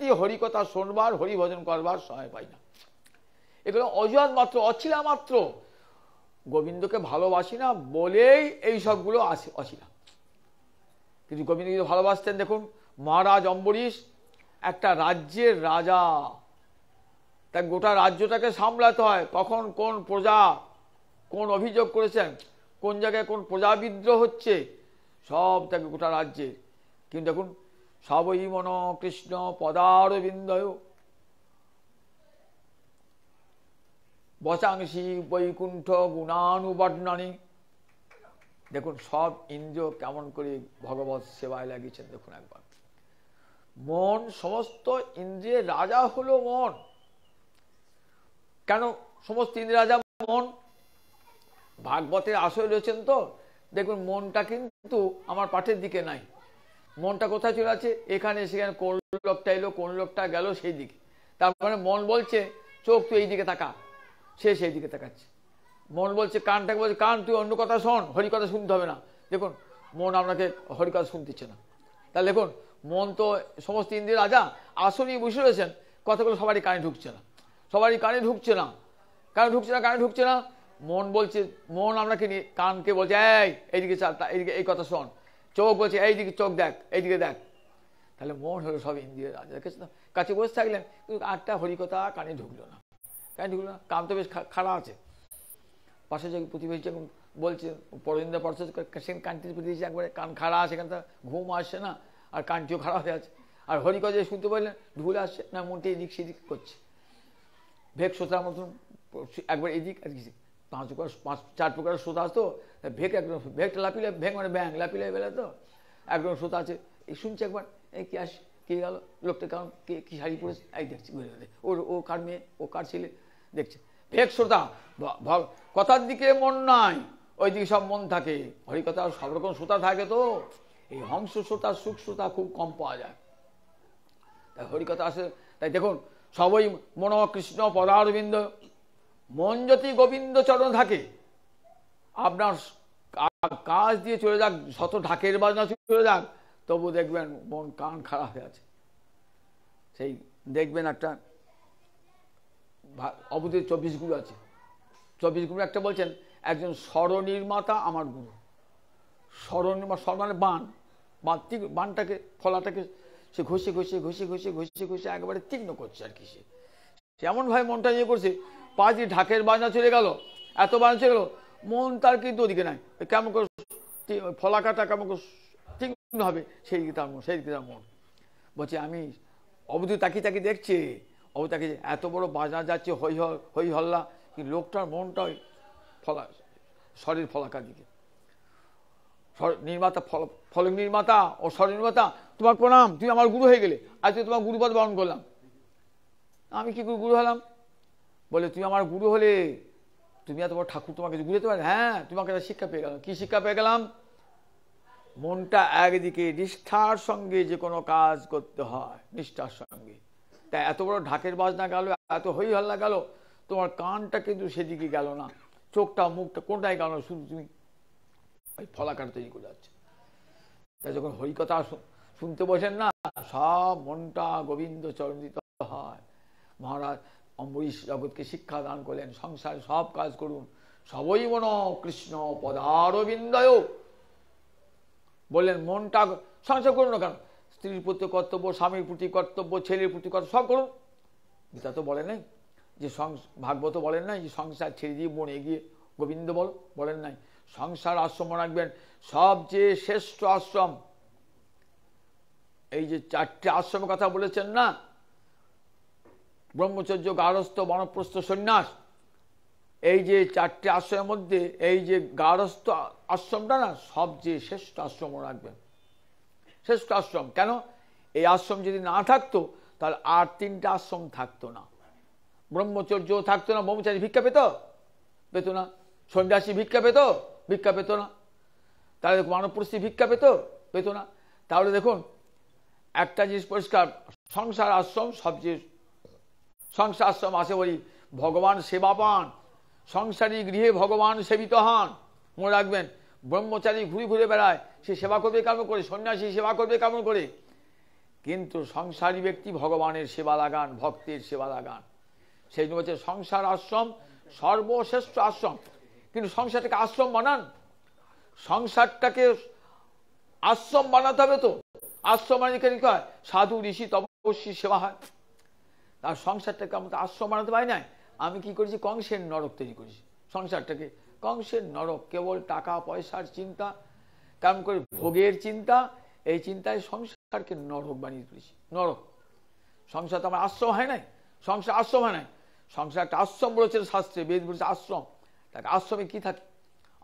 দিয়ে হরিকথা শোনবার হরিভজন করবার সময় পাই না এগুলো অজুহাত মাত্র অছিলা মাত্র গোবিন্দকে ভালোবাসি না বলেই এই সবগুলো আসে অছিলা কিন্তু গোবিন্দ কিন্তু ভালোবাসতেন দেখুন মহারাজ অম্বরীশ একটা রাজ্যের রাজা তাই গোটা রাজ্যটাকে সামলাতে হয় কখন কোন প্রজা কোন অভিযোগ করেছেন কোন জায়গায় কোন প্রজাবিদ্রোহ হচ্ছে সব তাকে গোটা রাজ্যের কিন্তু দেখুন সবই মন কৃষ্ণ পদারবিন্দয় বসাংশী বৈকুণ্ঠ গুণানুবর্ণানি দেখুন সব ইন্দ্র কেমন করে ভগবত সেবায় লাগিয়েছেন দেখুন একবার মন সমস্ত ইন্দ্রিয়ের রাজা হলো মন কেন সমস্ত ইন্দ্রিয় রাজা মন ভাগবতের আশ্রয় রয়েছেন তো দেখুন মনটা কিন্তু আমার পাঠের দিকে নাই মনটা কোথায় চলে আছে এখানে সেখানে কোন লোকটা এলো কোন লোকটা গেল সেই দিকে তারপরে মানে মন বলছে চোখ তুই এই দিকে তাকা সে সেই দিকে তাকাচ্ছে মন বলছে কানটাকে বলছে কান তুই অন্য কথা শোন হরি কথা শুনতে হবে না দেখুন মন আপনাকে হরি কথা শুনতেছে না তাহলে দেখুন মন তো সমস্ত ইন্দ্রিয় রাজা আসনই বসে রয়েছেন কথাগুলো সবারই কানে ঢুকছে না সবারই কানে ঢুকছে না কানে ঢুকছে না কানে ঢুকছে না মন বলছে মন আপনাকে নিয়ে কানকে বলছে এই এইদিকে চা এইদিকে এই কথা শোন চোখ বলছে এইদিকে চোখ দেখ এইদিকে দেখ তাহলে মন হলো সব ইন্দ্রিয় রাজা দেখেছিলাম কাছে বসে থাকলেন কিন্তু আটটা হরিকথা কানে ঢুকলো না কানে ঢুকলো না কাম তো বেশ খাড়া আছে পাশে যে প্রতিবেশী যখন বলছে পরদিনদা পরশু সেখানে কানটির প্রতিবেশী একবারে কান খাড়া আছে সেখানে তার ঘুম আসছে না আর কানটিও খাড়া হয়ে আছে আর হরিকথা শুনতে পারলেন ঢুল আসছে না মনটি এদিক সেদিক করছে ভেক শ্রোতার মতন একবার এদিক আর পাঁচ প্রকার পাঁচ চার প্রকারের সুতা আসতো ভেক একদম ভেকটা লাপিলে ভেক মানে ব্যাং লাপিলে বেলে তো একদম সুত আছে এই শুনছে একবার এই কী আস কে গেল লোকটা কারণ কে কী শাড়ি পরেছে এই দেখছি বুঝে ওর ও কার মেয়ে ও কার ছেলে দেখছে ভেক শ্রোতা কথার দিকে মন নাই ওই দিকে সব মন থাকে হরি কথা সব রকম শ্রোতা থাকে তো এই হংস শ্রোতা সুখ শ্রোতা খুব কম পাওয়া যায় তাই হরিকথা আসে তাই দেখুন সবই মন কৃষ্ণ পদারবিন্দ মন যদি গোবিন্দ চরণ থাকে আপনার কাজ দিয়ে চলে যাক শত ঢাকের বাজনা চলে যাক তবু দেখবেন মন কান খারাপ হয়ে আছে সেই দেখবেন একটা অবধি চব্বিশ গুরু আছে চব্বিশ গুরু একটা বলছেন একজন স্বরনির্মাতা আমার গুরু স্বরনির্মা স্বর মানে বান বানটি বানটাকে ফলাটাকে সে ঘষে ঘষে ঘষে ঘষে ঘষে ঘষে একেবারে তীক্ষ্ণ করছে আর কি সে এমনভাবে মনটা ইয়ে করছে পাজি ঢাকের বাজনা চলে গেল এত বাজনা চলে গেল মন তার কিন্তু ওদিকে নাই কেমন করে ফলাকাটা কেমন করে তীক্ষ্ণ হবে সেই দিকে তার মন সেই দিকে তার মন বলছে আমি অবধি তাকিয়ে তাকিয়ে দেখছে অবধি তাকি এত বড় বাজনা যাচ্ছে হই হই হল্লা কি লোকটার মনটা ফলা শরীর ফলাকার দিকে নির্মাতা ফল ফল নির্মাতা ও নির্মাতা তোমার প্রণাম তুমি আমার গুরু হয়ে গেলে আজকে তোমার গুরুপদ বরণ করলাম আমি কি গুরু হলাম বলে তুমি আমার গুরু হলে তুমি এত বড় ঠাকুর তোমাকে কাছে ঘুরেতে পারে হ্যাঁ তোমাকে শিক্ষা পেয়ে গেলাম কী শিক্ষা পেয়ে গেলাম মনটা একদিকে নিষ্ঠার সঙ্গে যে কোনো কাজ করতে হয় নিষ্ঠার সঙ্গে তাই এত বড় ঢাকের বাজনা গেল এত হই হল্লা গেল তোমার কানটা কিন্তু সেদিকে গেল না চোখটা মুখটা কোনটাই গেল শুধু তুমি ওই ফলাকার তৈরি করে যাচ্ছে তাই যখন হই কথা শুনতে বসেন না সব মনটা গোবিন্দ চরণিত হয় মহারাজ অম্বরীশ জগৎকে শিক্ষা দান করলেন সংসারে সব কাজ করুন সবই মন কৃষ্ণ পদারবিন্দয় বললেন মনটা সংসার করুন না কেন স্ত্রীর প্রতি কর্তব্য স্বামীর প্রতি কর্তব্য ছেলের প্রতি কর্তব্য সব করুন গীতা তো বলে নাই যে ভাগবত বলেন নাই যে সংসার ছেড়ে দিয়ে বনে গিয়ে গোবিন্দ বল বলেন নাই সংসার আশ্রম রাখবেন সবচেয়ে শ্রেষ্ঠ আশ্রম এই যে চারটে আশ্রমের কথা বলেছেন না ব্রহ্মচর্য গারস্থ বনপ্রস্থ সন্ন্যাস এই যে চারটে আশ্রমের মধ্যে এই যে গারস্থ আশ্রমটা না সবচেয়ে শ্রেষ্ঠ আশ্রম রাখবেন শ্রেষ্ঠ আশ্রম কেন এই আশ্রম যদি না থাকতো তাহলে আর তিনটা আশ্রম থাকতো না ব্রহ্মচর্য থাকতো না ব্রহ্মচারী ভিক্ষা পেত পেত না সন্ন্যাসী ভিক্ষা পেত ভিক্ষা পেত না তাহলে দেখুন মানবপ্রস্তি ভিক্ষা পেত পেত না তাহলে দেখুন একটা জিনিস পরিষ্কার সংসার আশ্রম সবচেয়ে সংসারশ্রম আসে বলি ভগবান সেবা পান সংসারী গৃহে ভগবান সেবিত হন মনে রাখবেন ব্রহ্মচারী ঘুরে ঘুরে বেড়ায় সে সেবা করবে কেমন করে সন্ন্যাসী সেবা করবে কেমন করে কিন্তু সংসারী ব্যক্তি ভগবানের সেবা লাগান ভক্তের সেবা লাগান সেই জন্য হচ্ছে সংসার আশ্রম সর্বশ্রেষ্ঠ আশ্রম কিন্তু সংসারটাকে আশ্রম বানান সংসারটাকে আশ্রম বানাতে হবে তো আশ্রম মানে কি হয় সাধু ঋষি তপস্বী সেবা হয় তার সংসারটাকে আমাকে আশ্রয় বানাতে পারি নাই আমি কি করেছি কংসের নরক তৈরি করেছি সংসারটাকে কংসের নরক কেবল টাকা পয়সার চিন্তা তেমন করে ভোগের চিন্তা এই চিন্তায় সংসারকে নরক বানিয়ে তুলেছি নরক সংসার তো আমার আশ্রম হয় নাই সংসার আশ্রম হয় নাই সংসার একটা আশ্রম বলেছে শাস্ত্রে বেদ বলেছে আশ্রম তাকে আশ্রমে কি থাকে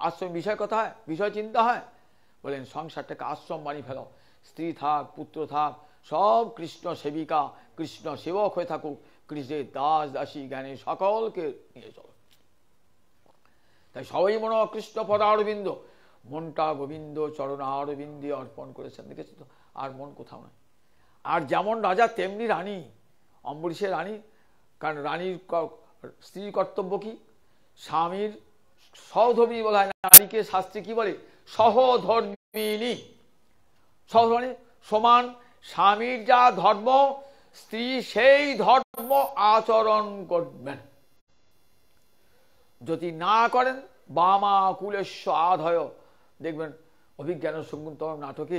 আশ্রমে বিষয় কথা হয় বিষয় চিন্তা হয় বলেন সংসারটাকে আশ্রম বানিয়ে ফেলো স্ত্রী থাক পুত্র থাক সব কৃষ্ণ সেবিকা কৃষ্ণ সেবক হয়ে থাকুক কৃষ্ণের দাস দাসী জ্ঞানী সকলকে নিয়ে চল তাই সবাই মনে কৃষ্ণ পদারবিন্দ মনটা গোবিন্দ চরণ আরবিন্দে অর্পণ করেছেন দেখেছি তো আর মন কোথাও নয় আর যেমন রাজা তেমনি রানী অম্বরীশের রানী কারণ রানীর স্ত্রীর কর্তব্য কি স্বামীর সহধর্মী বলা হয় নারীকে শাস্ত্রী কি বলে সহধর্মিনী সহধর্মী সমান স্বামীর যা ধর্ম স্ত্রী সেই ধর্ম আচরণ করবেন যদি না করেন বামা কুলেশ্ব আধয় দেখবেন অভিজ্ঞান শকুন্তলা নাটকে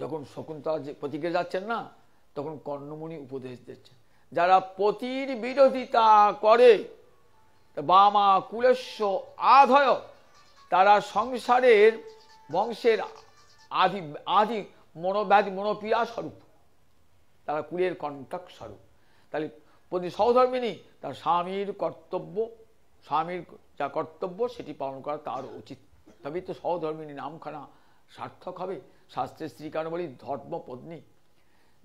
যখন শকুন্তলা যে পতিকে যাচ্ছেন না তখন কর্ণমণি উপদেশ দিচ্ছেন যারা পতির বিরোধিতা করে বামা কুলেশ্ব আধয় তারা সংসারের বংশের আদি আদি মনোব্যাধি মনোপীড়া স্বরূপ তারা কুলের কন্টাক্ট স্বরূপ তাহলে প্রতি সহধর্মিনী তার স্বামীর কর্তব্য স্বামীর যা কর্তব্য সেটি পালন করা তার উচিত তবেই তো সহধর্মিনী নামখানা সার্থক হবে শাস্ত্রের স্ত্রীকারণ বলি ধর্মপত্নী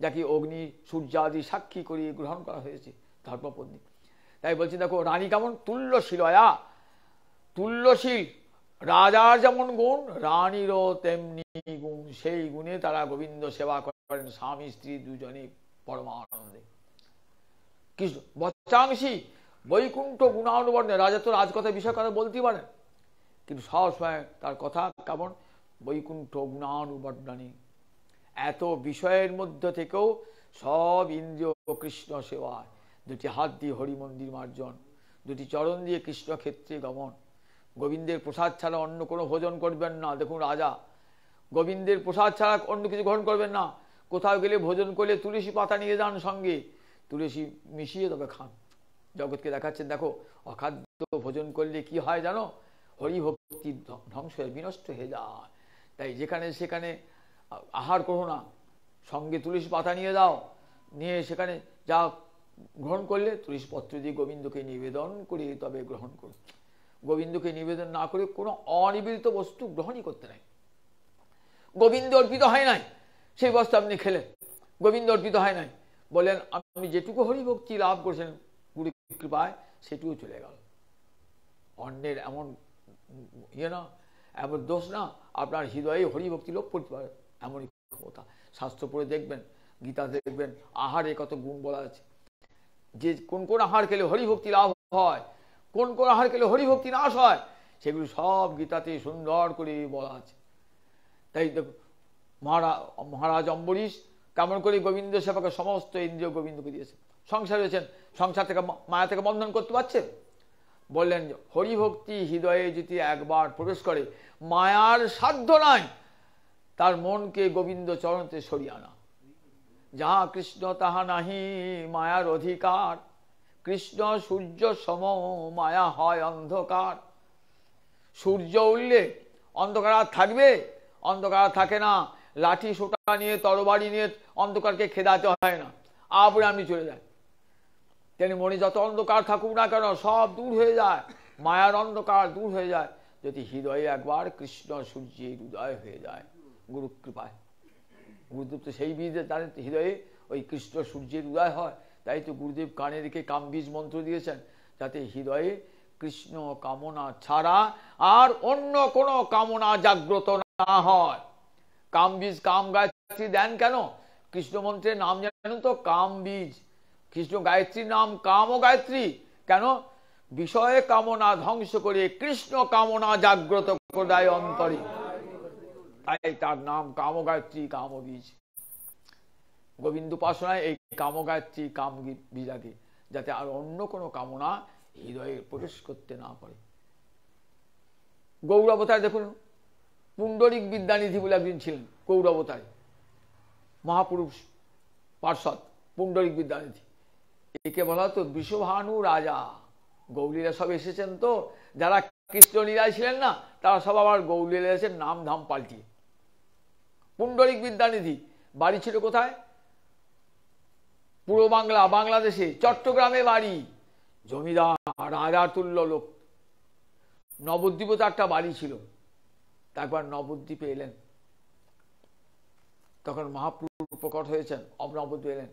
যাকে অগ্নি সূর্যাদি সাক্ষী করিয়ে গ্রহণ করা হয়েছে ধর্মপত্নী তাই বলছি দেখো রানী কেমন তুল্যশীলয়া তুল্যশীল রাজার যেমন গুণ রানীরও তেমনি সেই গুণে তারা গোবিন্দ সেবা করেন স্বামী স্ত্রী দুজনে পরমানন্দে কৃষ্ণ বচ্চাংশী বৈকুণ্ঠ গুণানুবর্ণে রাজা তো রাজকথা বিষয় কথা বলতেই পারেন কিন্তু সবসময় তার কথা কেমন বৈকুণ্ঠ গুণানুবর্ণানি এত বিষয়ের মধ্যে থেকেও সব ইন্দ্রিয় কৃষ্ণ সেবা দুটি হাত দিয়ে হরিমন্দির মার্জন দুটি চরণ দিয়ে কৃষ্ণক্ষেত্রে গমন গোবিন্দের প্রসাদ ছাড়া অন্য কোনো ভোজন করবেন না দেখুন রাজা গোবিন্দের প্রসাদ ছাড়া অন্য কিছু গ্রহণ করবেন না কোথাও গেলে ভোজন করলে তুলসী পাতা নিয়ে যান সঙ্গে তুলসী মিশিয়ে তবে খান জগৎকে দেখাচ্ছেন দেখো অখাদ্য ভোজন করলে কি হয় জানো হরিভক্তি ধ্বংস হয়ে বিনষ্ট হয়ে যায় তাই যেখানে সেখানে আহার করো না সঙ্গে তুলসী পাতা নিয়ে যাও নিয়ে সেখানে যা গ্রহণ করলে তুলসী পত্র দিয়ে গোবিন্দকে নিবেদন করে তবে গ্রহণ করো গোবিন্দকে নিবেদন না করে কোনো অনিবেদিত বস্তু গ্রহণই করতে নাই গোবিন্দ অর্পিত হয় নাই সেই বস্তা আপনি খেলেন গোবিন্দ অর্পিত হয় নাই বলেন আপনি যেটুকু হরিভক্তি লাভ করেছেন গুরু কৃপায় সেটুকু চলে গেল অন্যের এমন ইয়ে না এমন দোষ না আপনার হৃদয়ে হরিভক্তি লোভ করতে পারে এমনই ক্ষমতা শাস্ত্র পড়ে দেখবেন গীতা দেখবেন আহারে কত গুণ বলা আছে যে কোন কোন আহার খেলে হরিভক্তি লাভ হয় কোন কোন আহার খেলে হরিভক্তি নাশ হয় সেগুলো সব গীতাতে সুন্দর করে বলা আছে তাই মহারা মহারাজ অম্বরীশ কেমন করে গোবিন্দ সেবাকে সমস্ত ইন্দ্রিয় গোবিন্দকে দিয়েছে সংসার রয়েছেন সংসার থেকে মায়া থেকে বন্ধন করতে পারছেন বললেন হরিভক্তি হৃদয়ে যদি একবার প্রবেশ করে মায়ার সাধ্য নাই তার মনকে গোবিন্দ চরণতে সরিয়ে আনা যাহা কৃষ্ণ তাহা নাহি মায়ার অধিকার কৃষ্ণ সূর্য সম মায়া হয় অন্ধকার সূর্য উঠলে অন্ধকার আর থাকবে অন্ধকার থাকে না লাঠি সোটা নিয়ে তরবারি নিয়ে অন্ধকারকে খেদাতে হয় না আবার আপনি চলে যায় তেমনি মনে যত অন্ধকার থাকুক না কেন সব দূর হয়ে যায় মায়ার অন্ধকার দূর হয়ে যায় যদি হৃদয়ে একবার কৃষ্ণ সূর্যের উদয় হয়ে যায় গুরু কৃপায় গুরুদেব তো সেই বীজ জানেন হৃদয়ে ওই কৃষ্ণ সূর্যের উদয় হয় তাই তো গুরুদেব কানে রেখে কামবীজ মন্ত্র দিয়েছেন যাতে হৃদয়ে কৃষ্ণ কামনা ছাড়া আর অন্য কোনো কামনা জাগ্রত না না হয় কাম বীজ কাম গায়ত্রী দেন কেন কৃষ্ণ মন্ত্রের নাম জানেন তো কাম বীজ কৃষ্ণ গায়ত্রীর নাম কাম ও গায়ত্রী কেন বিষয়ে কামনা ধ্বংস করে কৃষ্ণ কামনা জাগ্রত প্রদায় অন্তরে তাই তার নাম কাম গায়ত্রী কাম বীজ গোবিন্দ উপাসনায় এই কাম গায়ত্রী কাম বীজাদি যাতে আর অন্য কোনো কামনা হৃদয়ে প্রবেশ করতে না পারে গৌরবতায় দেখুন পুণ্ডরিক বিদ্যানিধি বলে একজন ছিলেন কৌরবতায় মহাপুরুষ পার্ষদ পুণ্ডরিক বিদ্যানিধি একে বলা হতো বিশ্বভানু রাজা গৌরীরা সব এসেছেন তো যারা কৃষ্ণলীলায় ছিলেন না তারা সব আবার গৌরীলা এসে নাম ধাম পাল্টিয়ে পুণ্ডরিক বিদ্যানিধি বাড়ি ছিল কোথায় পুরো বাংলা বাংলাদেশে চট্টগ্রামে বাড়ি জমিদার রাজার তুল্য লোক নবদ্বীপও একটা বাড়ি ছিল একবার নবদ্বীপে এলেন তখন মহাপ্রভু প্রকট হয়েছেন নবদ্বীপ এলেন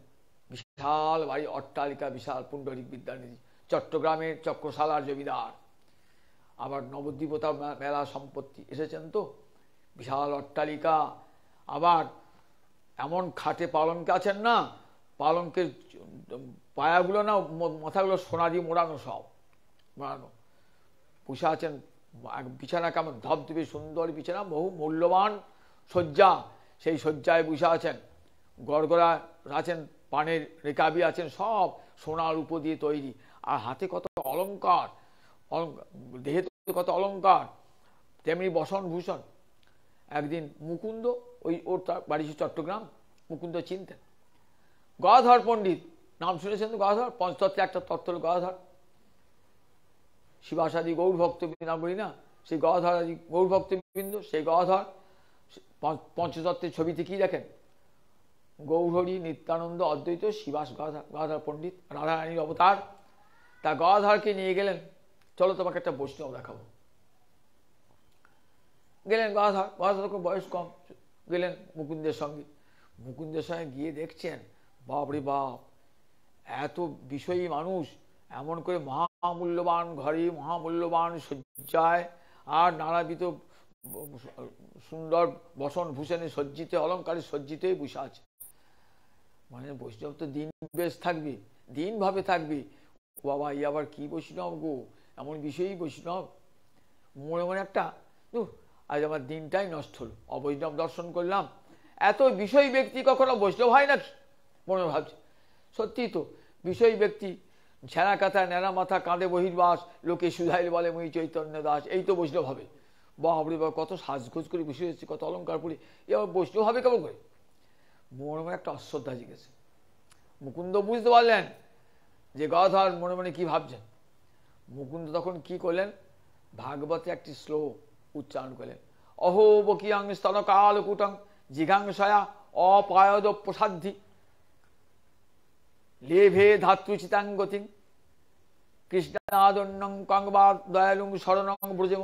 বিশাল বাড়ি অট্টালিকা বিশাল পুণ্ডরিক বিদ্যানিধি চট্টগ্রামের চক্রশালার জমিদার আবার নবদ্বীপতা তার মেলা সম্পত্তি এসেছেন তো বিশাল অট্টালিকা আবার এমন খাটে পালনকে আছেন না পালনকে পায়াগুলো না মাথাগুলো সোনা দিয়ে মোড়ানো সব মোড়ানো পুষা আছেন বিছানা কেমন ধবধবে সুন্দর বিছানা বহু মূল্যবান শয্যা সেই শয্যায় বসে আছেন গড়গড়া আছেন পানের রেকাবি আছেন সব সোনার উপ দিয়ে তৈরি আর হাতে কত অলঙ্কার দেহে কত অলঙ্কার তেমনি বসন ভূষণ একদিন মুকুন্দ ওই ওর তার বাড়ি চট্টগ্রাম মুকুন্দ চিনতেন গদাধর পণ্ডিত নাম শুনেছেন তো গদাধর পঞ্চতত্ত্বে একটা তত্ত্ব গদাধর শিবাসাদি গৌরভক্ত না বলি না সেই গদাধর আদি গৌরভক্তবৃন্দ সেই গদাধর পঞ্চতত্ত্বের ছবিতে কি দেখেন গৌরহরি নিত্যানন্দ অদ্বৈত শিবাস গদাধর পণ্ডিত রাধারানীর অবতার তা গদাধরকে নিয়ে গেলেন চলো তোমাকে একটা বৈষ্ণব দেখাবো গেলেন গদাধর গদাধর বয়স কম গেলেন মুকুন্দের সঙ্গে মুকুন্দের সঙ্গে গিয়ে দেখছেন বাপরে বাপ এত বিষয়ী মানুষ এমন করে মহামূল্যবান ঘরে মহামূল্যবান শয্যায় আর নানাবিধ সুন্দর বসন ভূষণে সজ্জিত অলঙ্কারে সজ্জিতই বসে আছে মানে বৈষ্ণব তো দিন বেশ থাকবি দিনভাবে থাকবে বাবা ই আবার কি বৈষ্ণব গো এমন বিষয়ই বৈষ্ণব মনে মনে একটা আজ আমার দিনটাই নষ্ট হল অবৈষ্ণব দর্শন করলাম এত বিষয় ব্যক্তি কখনো বৈষ্ণব হয় নাকি মনে ভাবছে সত্যি তো বিষয় ব্যক্তি ছেঁড়া কাঁথা ন্যাড়া মাথা কাঁধে বহির্বাস লোকে সুধাইল বলে মুই চৈতন্য দাস এই তো বৈষ্ণব হবে বাবরে বাবা কত সাজগোজ করে বসে হচ্ছে কত অলঙ্কার পরে এ আবার বৈষ্ণব হবে কেমন করে মনে মনে একটা অশ্রদ্ধা জিগেছে মুকুন্দ বুঝতে পারলেন যে গাধার মনে মনে কী ভাবছেন মুকুন্দ তখন কি করলেন ভাগবতে একটি শ্লোক উচ্চারণ করলেন অহো বকিয়াং স্তন কাল কুটং জিঘাংশয়া অপায়দ প্রসাদ্ধি লেভে চিতাঙ্গতি কৃষ্ণাদন্যং কংবাদ দয়ালুং শরণং ব্রজম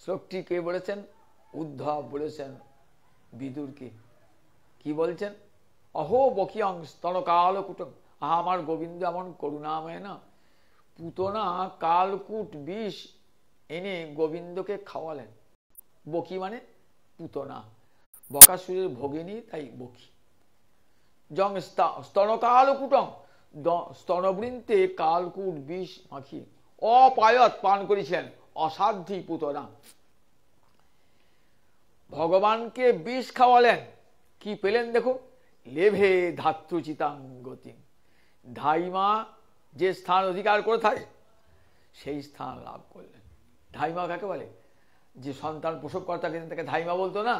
শ্লোকটি কে বলেছেন উদ্ধব বলেছেন বিদুরকে কি বলছেন অহো বকিয়ং স্তরকালকুটং আহা আমার গোবিন্দ এমন করুণাময় না পুতনা কালকুট বিষ এনে গোবিন্দকে খাওয়ালেন বকি মানে পুতনা বকাসুরের ভগিনী তাই বকি জং স্তনকালকুটং স্তনবৃন্তে কালকুট বিষ মাখি অপায়ত পান করেছিলেন অসাধ্যি পুতরা ভগবানকে বিষ খাওয়ালেন কি পেলেন দেখুন লেভে ধাত্র চিতাঙ্গতি ধাইমা যে স্থান অধিকার করে থাকে সেই স্থান লাভ করলেন ধাইমা কাকে বলে যে সন্তান প্রসব কর্তা তাকে ধাইমা বলতো না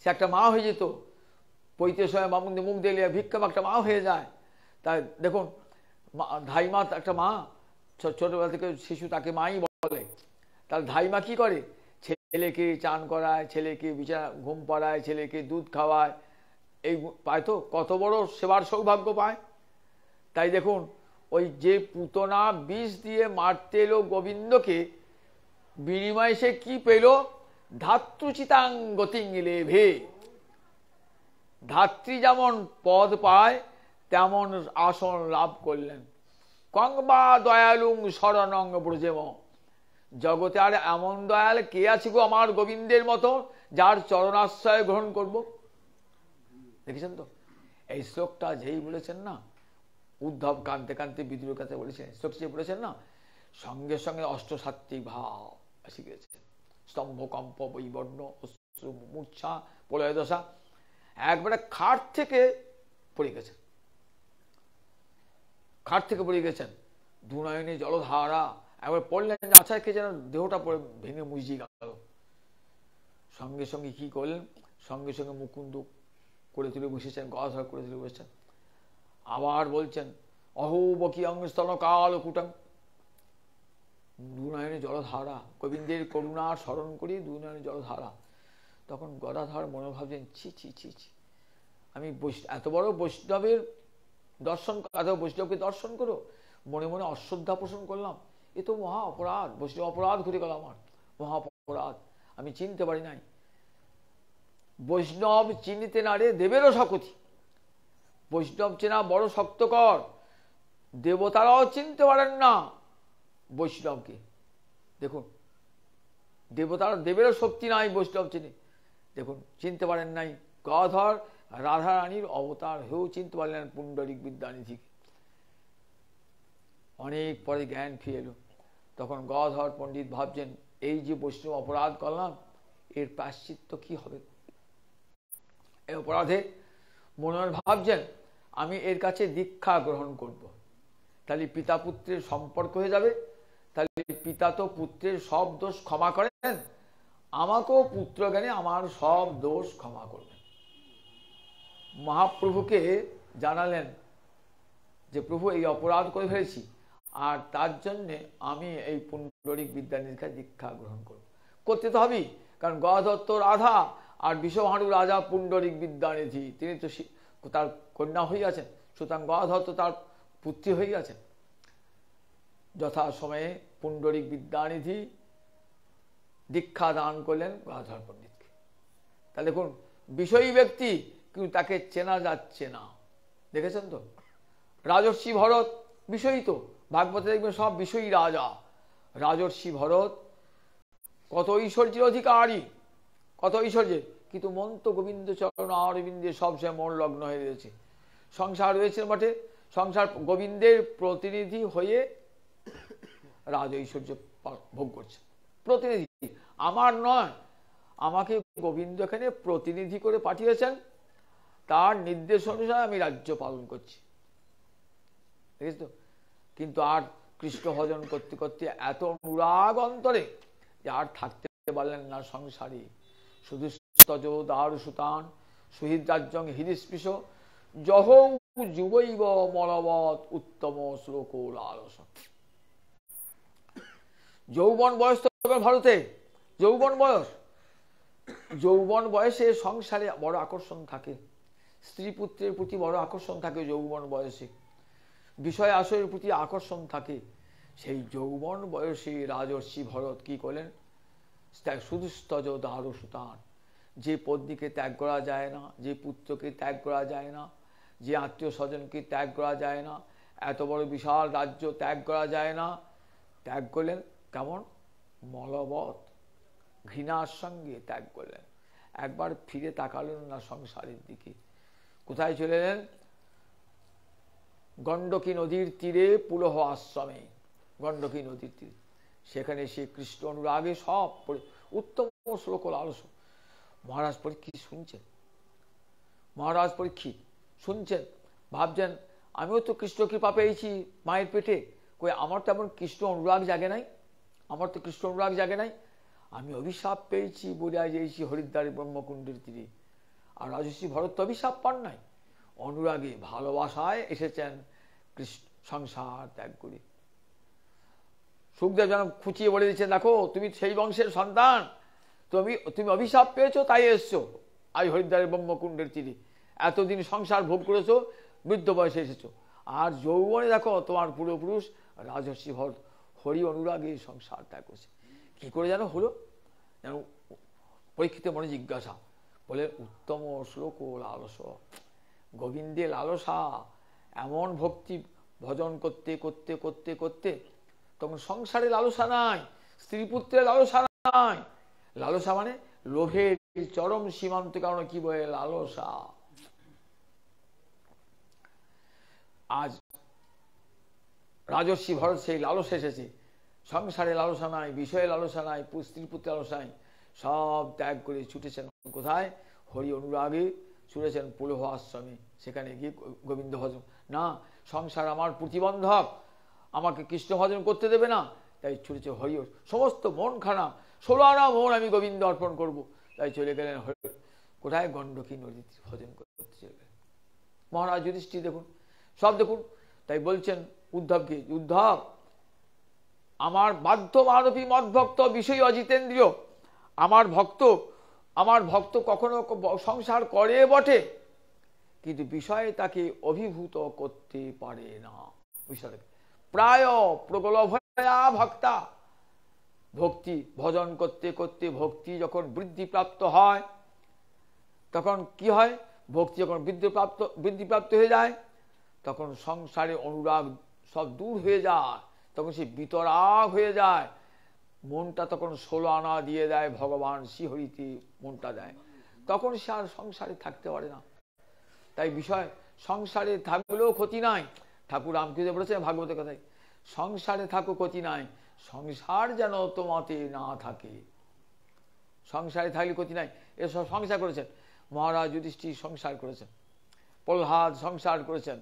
সে একটা মা হয়ে যেত পৈতে সময় মামুন্দি মুখ দিয়ে ভিক্ষা একটা মা হয়ে যায় তাই দেখুন ধাইমা একটা মা ছোটোবেলা থেকে শিশু তাকে মাই বলে তার ধাইমা কি করে ছেলেকে চান করায় ছেলেকে বিছানা ঘুম পাড়ায় ছেলেকে দুধ খাওয়ায় এই পায় তো কত বড় সেবার সৌভাগ্য পায় তাই দেখুন ওই যে পুতনা বিষ দিয়ে মারতে এলো গোবিন্দকে বিনিময়ে সে কী পেল ধাত্রুচিতাঙ্গতিং লেভে ধাত্রী যেমন পদ পায় তেমন আসন লাভ করলেন কংবা দয়ালুং শরণং ব্রজেম জগতে আর এমন দয়াল কে আছে গো আমার গোবিন্দের মতো যার চরণাশ্রয় গ্রহণ করব দেখেছেন তো এই শ্লোকটা যেই বলেছেন না উদ্ধব কান্তে কান্তে বিদ্রোহের কাছে বলেছেন শ্লোক যে বলেছেন না সঙ্গে সঙ্গে অষ্টসাত্ত্বিক ভাব এসে গেছে স্তম্ভকম্প বৈবর্ণ অশ্রু মূর্ছা প্রলয় দশা একবারে খাট থেকে পড়ে গেছেন খাট থেকে পড়ে গেছেন দুনয়নী জলধারা একবার পড়লেন আছায় কে যেন দেহটা পড়ে ভেঙে মুজিয়ে গেল সঙ্গে সঙ্গে কি করলেন সঙ্গে সঙ্গে মুকুন্দ করে তুলে বসেছেন গলাধরা করে তুলে বসেছেন আবার বলছেন অহো বকি অঙ্গস্তন কাল কুটাং দুনায়নে জলধারা গোবিন্দের করুণা স্মরণ করি দুনায়নে জলধারা তখন গদাধর মনে ভাবছেন ছি ছি ছি ছি আমি এত বড় বৈষ্ণবের দর্শন এত বৈষ্ণবকে দর্শন করো মনে মনে অশ্রদ্ধা পোষণ করলাম এ তো মহা অপরাধ বৈষ্ণব অপরাধ ঘুরে গেল আমার মহা অপরাধ আমি চিনতে পারি নাই বৈষ্ণব চিনিতে না রে দেবেরও শকতি বৈষ্ণব চেনা বড় শক্তকর দেবতারাও চিনতে পারেন না বৈষ্ণবকে দেখুন দেবতারা দেবেরও শক্তি নাই বৈষ্ণব চিনে দেখুন চিনতে পারেন নাই গধর রাধারানীর অবতার হেউ চিনতে পারলেন পুণ্ডরিক বিদ্যানিধি অনেক পরে জ্ঞান ফিরে এলো তখন গধর পণ্ডিত ভাবছেন এই যে বৈষ্ণব অপরাধ করলাম এর প্রাশ্চিত্য কি হবে এ অপরাধে মনোনয়ন ভাবছেন আমি এর কাছে দীক্ষা গ্রহণ করব। তাহলে পিতা পুত্রের সম্পর্ক হয়ে যাবে তাহলে পিতা তো পুত্রের সব দোষ ক্ষমা করেন আমাকেও পুত্রজ্ঞানে আমার সব দোষ ক্ষমা করবেন মহাপ্রভুকে জানালেন যে প্রভু এই অপরাধ করে ফেলেছি আর তার জন্যে আমি এই পুণ্ডরিক বিদ্যা নিরীক্ষা দীক্ষা গ্রহণ করব করতে তো হবেই কারণ গদত্ত রাধা আর বিশ্বভানু রাজা পুণ্ডরিক বিদ্যানিধি তিনি তো তার কন্যা হয়ে গেছেন সুতরাং গদত্ত তার পুত্রী হয়ে গেছেন যথা সময়ে পুণ্ডরিক বিদ্যানিধি দীক্ষা দান করলেন গদাধর পণ্ডিতকে তাহলে দেখুন বিষয়ী ব্যক্তি কিন্তু তাকে চেনা যাচ্ছে না দেখেছেন তো রাজর্ষি ভরত বিষয়ী তো ভাগবতে দেখবেন সব বিষয়ী রাজা রাজর্ষি ভরত কত ঐশ্বর্যের অধিকারী কত ঐশ্বর্যের কিন্তু মন্ত গোবিন্দ চরণ অরবিন্দে সবসময় মন লগ্ন হয়ে রয়েছে সংসার রয়েছে বটে সংসার গোবিন্দের প্রতিনিধি হয়ে রাজ ঐশ্বর্য ভোগ করছে প্রতিনিধি আমার নয় আমাকে গোবিন্দ এখানে প্রতিনিধি করে পাঠিয়েছেন তার নির্দেশ অনুসারে আমি রাজ্য পালন করছি ঠিক তো কিন্তু আর কৃষ্ণ ভজন করতে করতে এত অনুরাগ অন্তরে যে আর থাকতে পারলেন না সংসারে শুধু তজ সুতান সুহিত রাজ্যং হৃদিস্পৃশ যহ যুবৈব মলবৎ উত্তম শ্লোক লাল যৌবন বয়স ভারতে যৌবন বয়স যৌবন বয়সে সংসারে বড় আকর্ষণ থাকে স্ত্রী পুত্রের প্রতি বড় আকর্ষণ থাকে যৌবন বয়সে বিষয় আশয়ের প্রতি আকর্ষণ থাকে সেই যৌবন বয়সে রাজর্ষি ভরত কি করলেন সুদুস্তজ সুতান যে পত্নীকে ত্যাগ করা যায় না যে পুত্রকে ত্যাগ করা যায় না যে আত্মীয় স্বজনকে ত্যাগ করা যায় না এত বড় বিশাল রাজ্য ত্যাগ করা যায় না ত্যাগ করলেন কেমন মলবৎ ঘৃণার সঙ্গে ত্যাগ করলেন একবার ফিরে তাকালেন না সংসারের দিকে কোথায় চলে এলেন গণ্ডকী নদীর তীরে পুলহ আশ্রমে গণ্ডকী নদীর তীরে সেখানে সে কৃষ্ণ অনুরাগে সব উত্তম শ্লোক আলস মহারাজ পরীক্ষিত শুনছেন মহারাজ পরীক্ষিত শুনছেন ভাবছেন আমিও তো কৃষ্ণ কৃপা পেয়েছি মায়ের পেটে কই আমার এমন কৃষ্ণ অনুরাগ জাগে নাই আমার তো কৃষ্ণ অনুরাগ জাগে নাই আমি অভিশাপ পেয়েছি বলে আজ এইছি হরিদ্বার ব্রহ্মকুণ্ডের তীরে আর রাজস্বী ভরত তো অভিশাপ পান নাই অনুরাগে ভালোবাসায় এসেছেন কৃষ্ণ সংসার ত্যাগ করে সুখদেব যেন খুঁচিয়ে বলে দিচ্ছেন দেখো তুমি সেই বংশের সন্তান তুমি তুমি অভিশাপ পেয়েছো তাই এসছো আজ হরিদ্বারে ব্রহ্মকুণ্ডের তীরে এতদিন সংসার ভোগ করেছো বৃদ্ধ বয়সে এসেছো আর যৌবনে দেখো তোমার পূর্বপুরুষ রাজস্বী ভরত হরি অনুরাগে সংসার ত্যাগ করছে কি করে যেন হলো যেন পরীক্ষিত মনে জিজ্ঞাসা বলে উত্তম শ্লোক লালস গোবিন্দে লালসা এমন ভক্তি ভজন করতে করতে করতে করতে তখন সংসারে লালসা নাই স্ত্রী পুত্রে লালসা নাই লালসা মানে লোভের চরম সীমান্ত কারণ কি বলে লালসা আজ রাজস্বী ভরত সেই লালস এসেছে সংসারে লালসা নাই বিষয়ে লালসা নাই স্ত্রী লালসা নাই সব ত্যাগ করে ছুটেছেন কোথায় হরি অনুরাগে ছুটেছেন পুলহ আশ্রমে সেখানে গিয়ে গোবিন্দ ভজন না সংসার আমার প্রতিবন্ধক আমাকে কৃষ্ণ ভজন করতে দেবে না তাই ছুটেছে হরিও সমস্ত মন ষোলো ষোলারা মন আমি গোবিন্দ অর্পণ করব তাই চলে গেলেন হরি কোথায় গণ্ডকী নদীতে ভজন করতে চলে গেলেন মহারাজ যুধিষ্ঠির দেখুন সব দেখুন তাই বলছেন উদ্ধবকে উদ্ধব আমার বাধ্য মানবী মদভক্ত বিষয় অজিতেন্দ্রীয় আমার ভক্ত আমার ভক্ত কখনো সংসার করে বটে কিন্তু বিষয়ে তাকে অভিভূত করতে পারে না প্রায় প্রবলভয়া ভক্তা ভক্তি ভজন করতে করতে ভক্তি যখন বৃদ্ধিপ্রাপ্ত হয় তখন কি হয় ভক্তি যখন বৃদ্ধিপ্রাপ্ত বৃদ্ধিপ্রাপ্ত হয়ে যায় তখন সংসারে অনুরাগ সব দূর হয়ে যায় তখন সে বিতরাগ হয়ে যায় মনটা তখন ষোলো আনা দিয়ে দেয় ভগবান শ্রীহরিতে মনটা দেয় তখন সে আর সংসারে থাকতে পারে না তাই বিষয় সংসারে থাকলেও ক্ষতি নাই ঠাকুর রামকৃষ্ণ বলেছেন ভাগবতের কথায় সংসারে থাকো ক্ষতি নাই সংসার যেন তোমাতে না থাকে সংসারে থাকলে ক্ষতি নাই এসব সংসার করেছেন মহারাজ যুধিষ্ঠির সংসার করেছেন প্রহ্লাদ সংসার করেছেন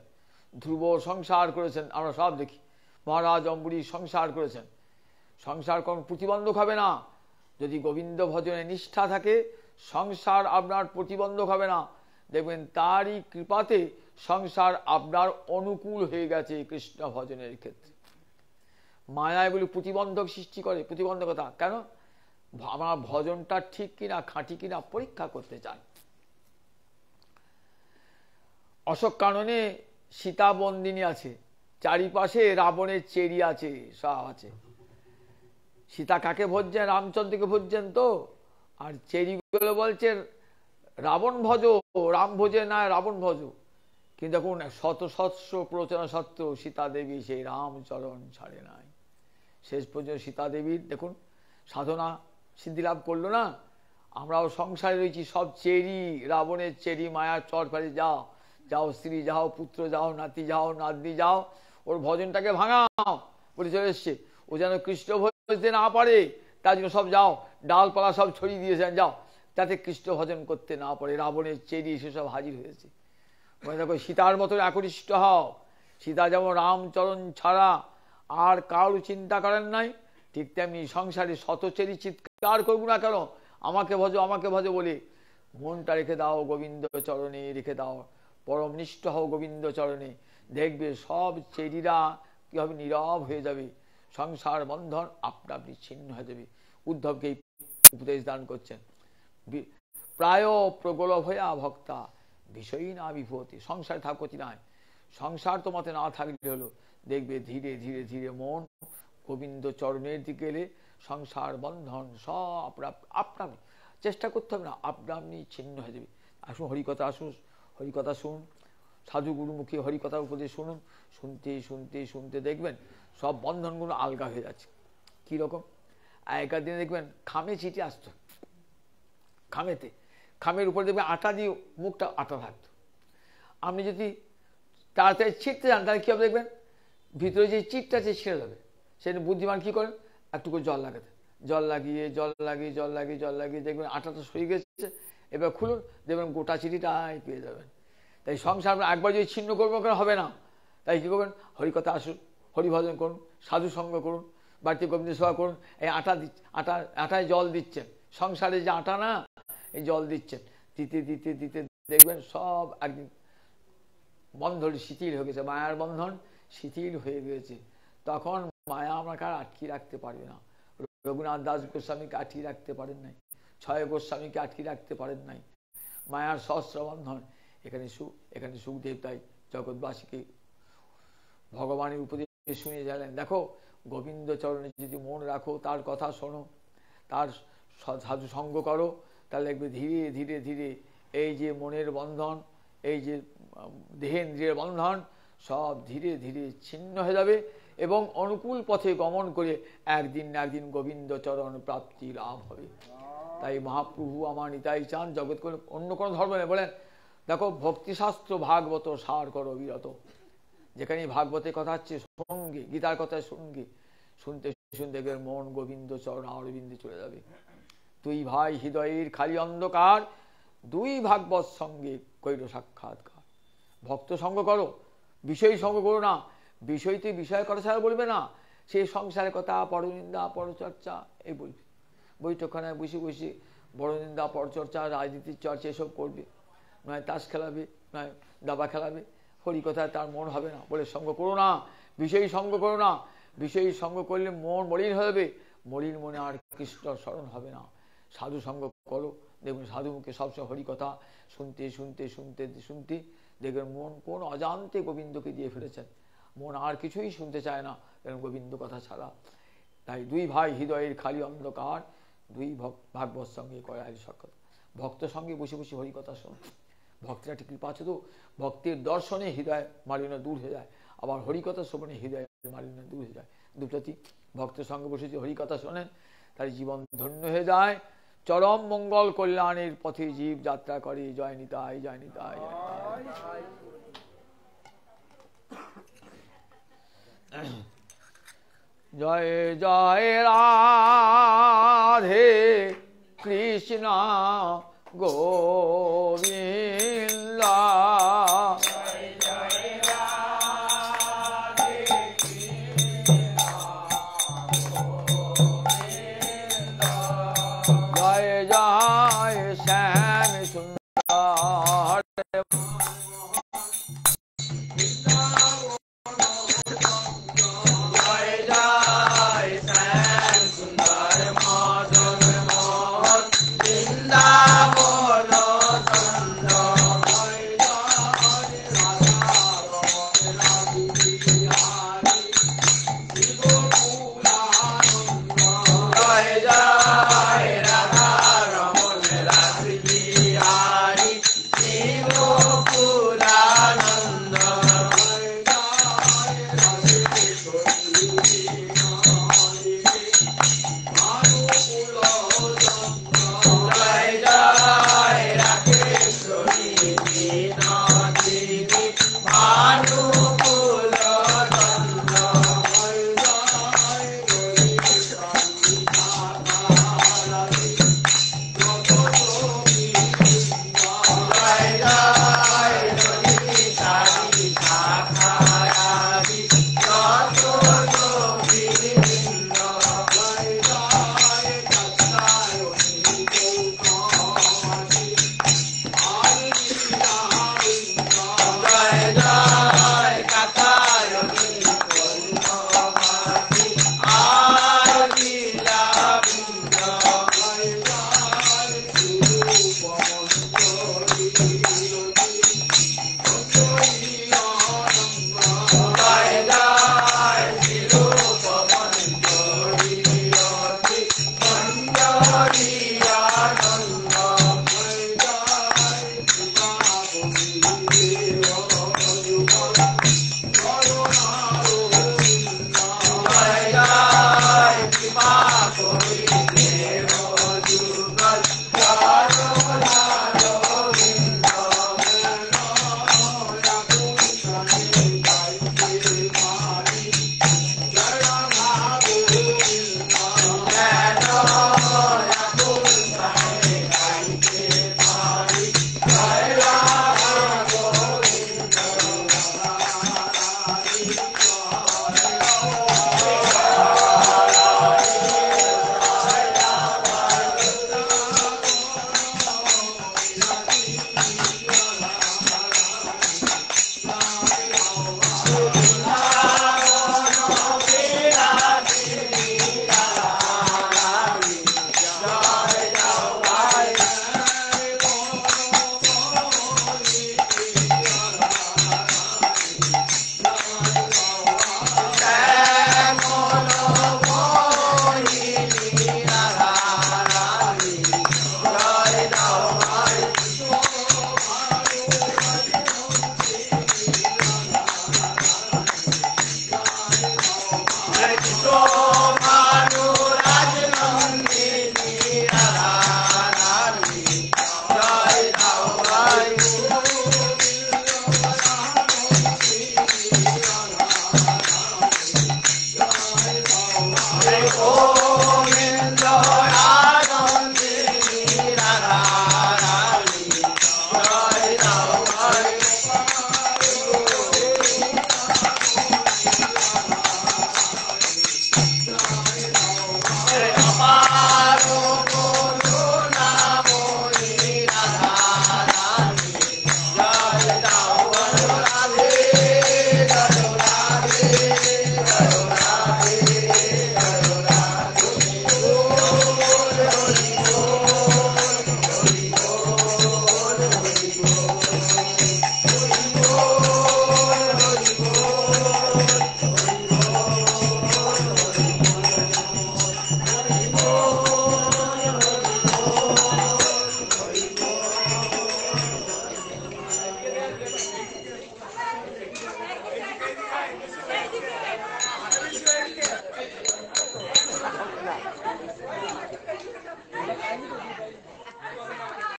ধ্রুব সংসার করেছেন আমরা সব দেখি মহারাজ অম্বুরী সংসার করেছেন সংসার কোন প্রতিবন্ধক হবে না যদি গোবিন্দ ভজনে নিষ্ঠা থাকে সংসার আপনার প্রতিবন্ধক হবে না দেখবেন তারই কৃপাতে সংসার আপনার অনুকূল হয়ে গেছে কৃষ্ণ ভজনের ক্ষেত্রে মায়া এগুলি প্রতিবন্ধক সৃষ্টি করে প্রতিবন্ধকতা কেন আমার ভজনটা ঠিক কিনা খাঁটি কিনা পরীক্ষা করতে চান অশোক কারণে সীতাবন্দিনী আছে চারিপাশে রাবণের চেরি আছে সব আছে সীতা কাকে ভজছেন রামচন্দ্রকে ভজছেন তো আর চেরিগুলো বলছেন রাবণ ভজ রাম ভোজে না রাবণ ভজ কিন্তু দেখুন শত সহস্র প্রচনা সত্ত্বেও সীতা দেবী সেই রামচরণ ছাড়ে নাই শেষ পর্যন্ত সীতা দেবীর দেখুন সাধনা সিদ্ধি লাভ করলো না আমরাও সংসারে রয়েছি সব চেরি রাবণের চেরি মায়ার চর ফেলে যা যাও স্ত্রী যাও পুত্র যাও নাতি যাও নাতনি যাও ওর ভজনটাকে ভাঙাও বলে চলে এসছে ও যেন কৃষ্ণ ভজতে না পারে তার জন্য সব যাও ডালপালা সব ছড়িয়ে দিয়েছেন যাও তাতে কৃষ্ণ ভজন করতে না পারে রাবণের চেরি সেসব হাজির হয়েছে মনে দেখো সীতার মতন আকৃষ্ট হও সীতা যেমন রামচরণ ছাড়া আর কারো চিন্তা করেন নাই ঠিক তেমনি সংসারে শতচেরি চিৎকার করবো না কেন আমাকে ভজো আমাকে ভজো বলে মনটা রেখে দাও গোবিন্দ চরণে রেখে দাও নিষ্ঠ হও গোবিন্দ চরণে দেখবে সব চেরিরা কীভাবে নীরব হয়ে যাবে সংসার বন্ধন আপনা আপনি ছিন্ন হয়ে যাবে উদ্ধবকে এই উপদেশ দান করছেন প্রায় প্রগলভ হইয়া ভক্তা বিষয়ই না বিভূতি সংসারে থাকতি নাই সংসার তোমাতে না থাকলে হলো দেখবে ধীরে ধীরে ধীরে মন গোবিন্দ চরণের দিকে এলে সংসার বন্ধন সব আপনা আপনি চেষ্টা করতে হবে না আপনা আপনি ছিন্ন হয়ে যাবে আসুন হরিকথা আসুন হরিকথা শুনুন সাধু গুরুমুখী হরিকথার উপদেশ শুনুন শুনতে শুনতে শুনতে দেখবেন সব বন্ধনগুলো আলগা হয়ে যাচ্ছে কীরকম আগেকার দিনে দেখবেন খামে চিঠি আসতো খামেতে খামের উপরে দেখবেন আটা দিয়ে মুখটা আটা থাকতো আপনি যদি তাড়াতাড়ি ছিটতে যান তাহলে কী হবে দেখবেন ভিতরে যে চিটটা আছে ছিঁড়ে যাবে সেটা বুদ্ধিমান কী করেন একটুকু জল লাগাতে জল লাগিয়ে জল লাগিয়ে জল লাগিয়ে জল লাগিয়ে দেখবেন আটা তো সই গেছে এবার খুলুন দেখবেন গোটা চিঠিটাই পেয়ে যাবেন তাই সংসার একবার যদি ছিন্ন করবো করে হবে না তাই কী করবেন হরিকথা আসুন হরিভজন করুন সাধু সঙ্গ করুন বাড়িতে গোবিন্দ সভা করুন এই আটা আটা আটায় জল দিচ্ছেন সংসারে যে আটা না এই জল দিচ্ছেন দিতে দিতে দিতে দেখবেন সব একদিন বন্ধন শিথিল হয়ে গেছে মায়ার বন্ধন শিথিল হয়ে গেছে তখন মায়া আপনাকে আর আটকিয়ে রাখতে পারবে না রঘুনাথ দাস গোস্বামীকে আটকিয়ে রাখতে পারেন নাই ছয় গোস্বামীকে আটকে রাখতে পারেন নাই মায়ার সহস্র বন্ধন এখানে সু এখানে সুখদেব তাই জগৎবাসীকে ভগবানের উপদেশ শুনে গেলেন দেখো গোবিন্দ চরণে যদি মন রাখো তার কথা শোনো তার সাধু সঙ্গ করো তাহলে দেখবে ধীরে ধীরে ধীরে এই যে মনের বন্ধন এই যে দেহেন্দ্রিয়ের বন্ধন সব ধীরে ধীরে ছিন্ন হয়ে যাবে এবং অনুকূল পথে গমন করে একদিন না একদিন গোবিন্দ চরণ প্রাপ্তি লাভ হবে তাই মহাপ্রভু আমার নিতাই চান জগৎ করে অন্য কোনো ধর্ম নেই বলেন দেখো ভক্তিশাস্ত্র ভাগবত সার কর বিরত যেখানে ভাগবতের কথা হচ্ছে সঙ্গী গীতার কথা সঙ্গী শুনতে শুনতে গেলে মন গোবিন্দ চরণ অরবিন্দে চলে যাবে তুই ভাই হৃদয়ের খালি অন্ধকার দুই ভাগবত সঙ্গে কৈর সাক্ষাৎকার ভক্ত সঙ্গ করো বিষয় সঙ্গ করো না বিষয়টি বিষয় কথা ছাড়া বলবে না সে সংসারের কথা পরনিন্দা পরচর্চা এই বলবে বৈঠকখানায় বসে বসে বড় নিন্দা পরচর্চা রাজনীতির চর্চা এসব করবে নয় তাস খেলাবে নয় দাবা খেলাবে হরি কথায় তার মন হবে না বলে সঙ্গ করো না বিষয়ী সঙ্গ করো না বিষয়ী সঙ্গ করলে মন মলিন হবে মলিন মনে আর কৃষ্ণ স্মরণ হবে না সাধু সঙ্গ করো দেখুন সাধু মুখে সবসময় হরি কথা শুনতে শুনতে শুনতে শুনতে দেখবেন মন কোন অজান্তে গোবিন্দকে দিয়ে ফেলেছেন মন আর কিছুই শুনতে চায় না কারণ গোবিন্দ কথা ছাড়া তাই দুই ভাই হৃদয়ের খালি অন্ধকার দুই ভাগবত সঙ্গে কয় আয়ু সকল ভক্ত সঙ্গে বসে বসে হরিকথা শোন ভক্তরা ঠিকই কৃপা আছে তো ভক্তের দর্শনে হৃদয় মালিন্য দূর হয়ে যায় আবার হরিকথা শ্রবণে হৃদয় মালিন্য দূর হয়ে যায় দুটোতেই ভক্তের সঙ্গে বসে যে হরিকথা শোনেন তার জীবন ধন্য হয়ে যায় চরম মঙ্গল কল্যাণের পথে জীব যাত্রা করে জয় নিতাই জয় নিতাই জয় নিতাই জয় জয় রাধে কৃষ্ণ গোবি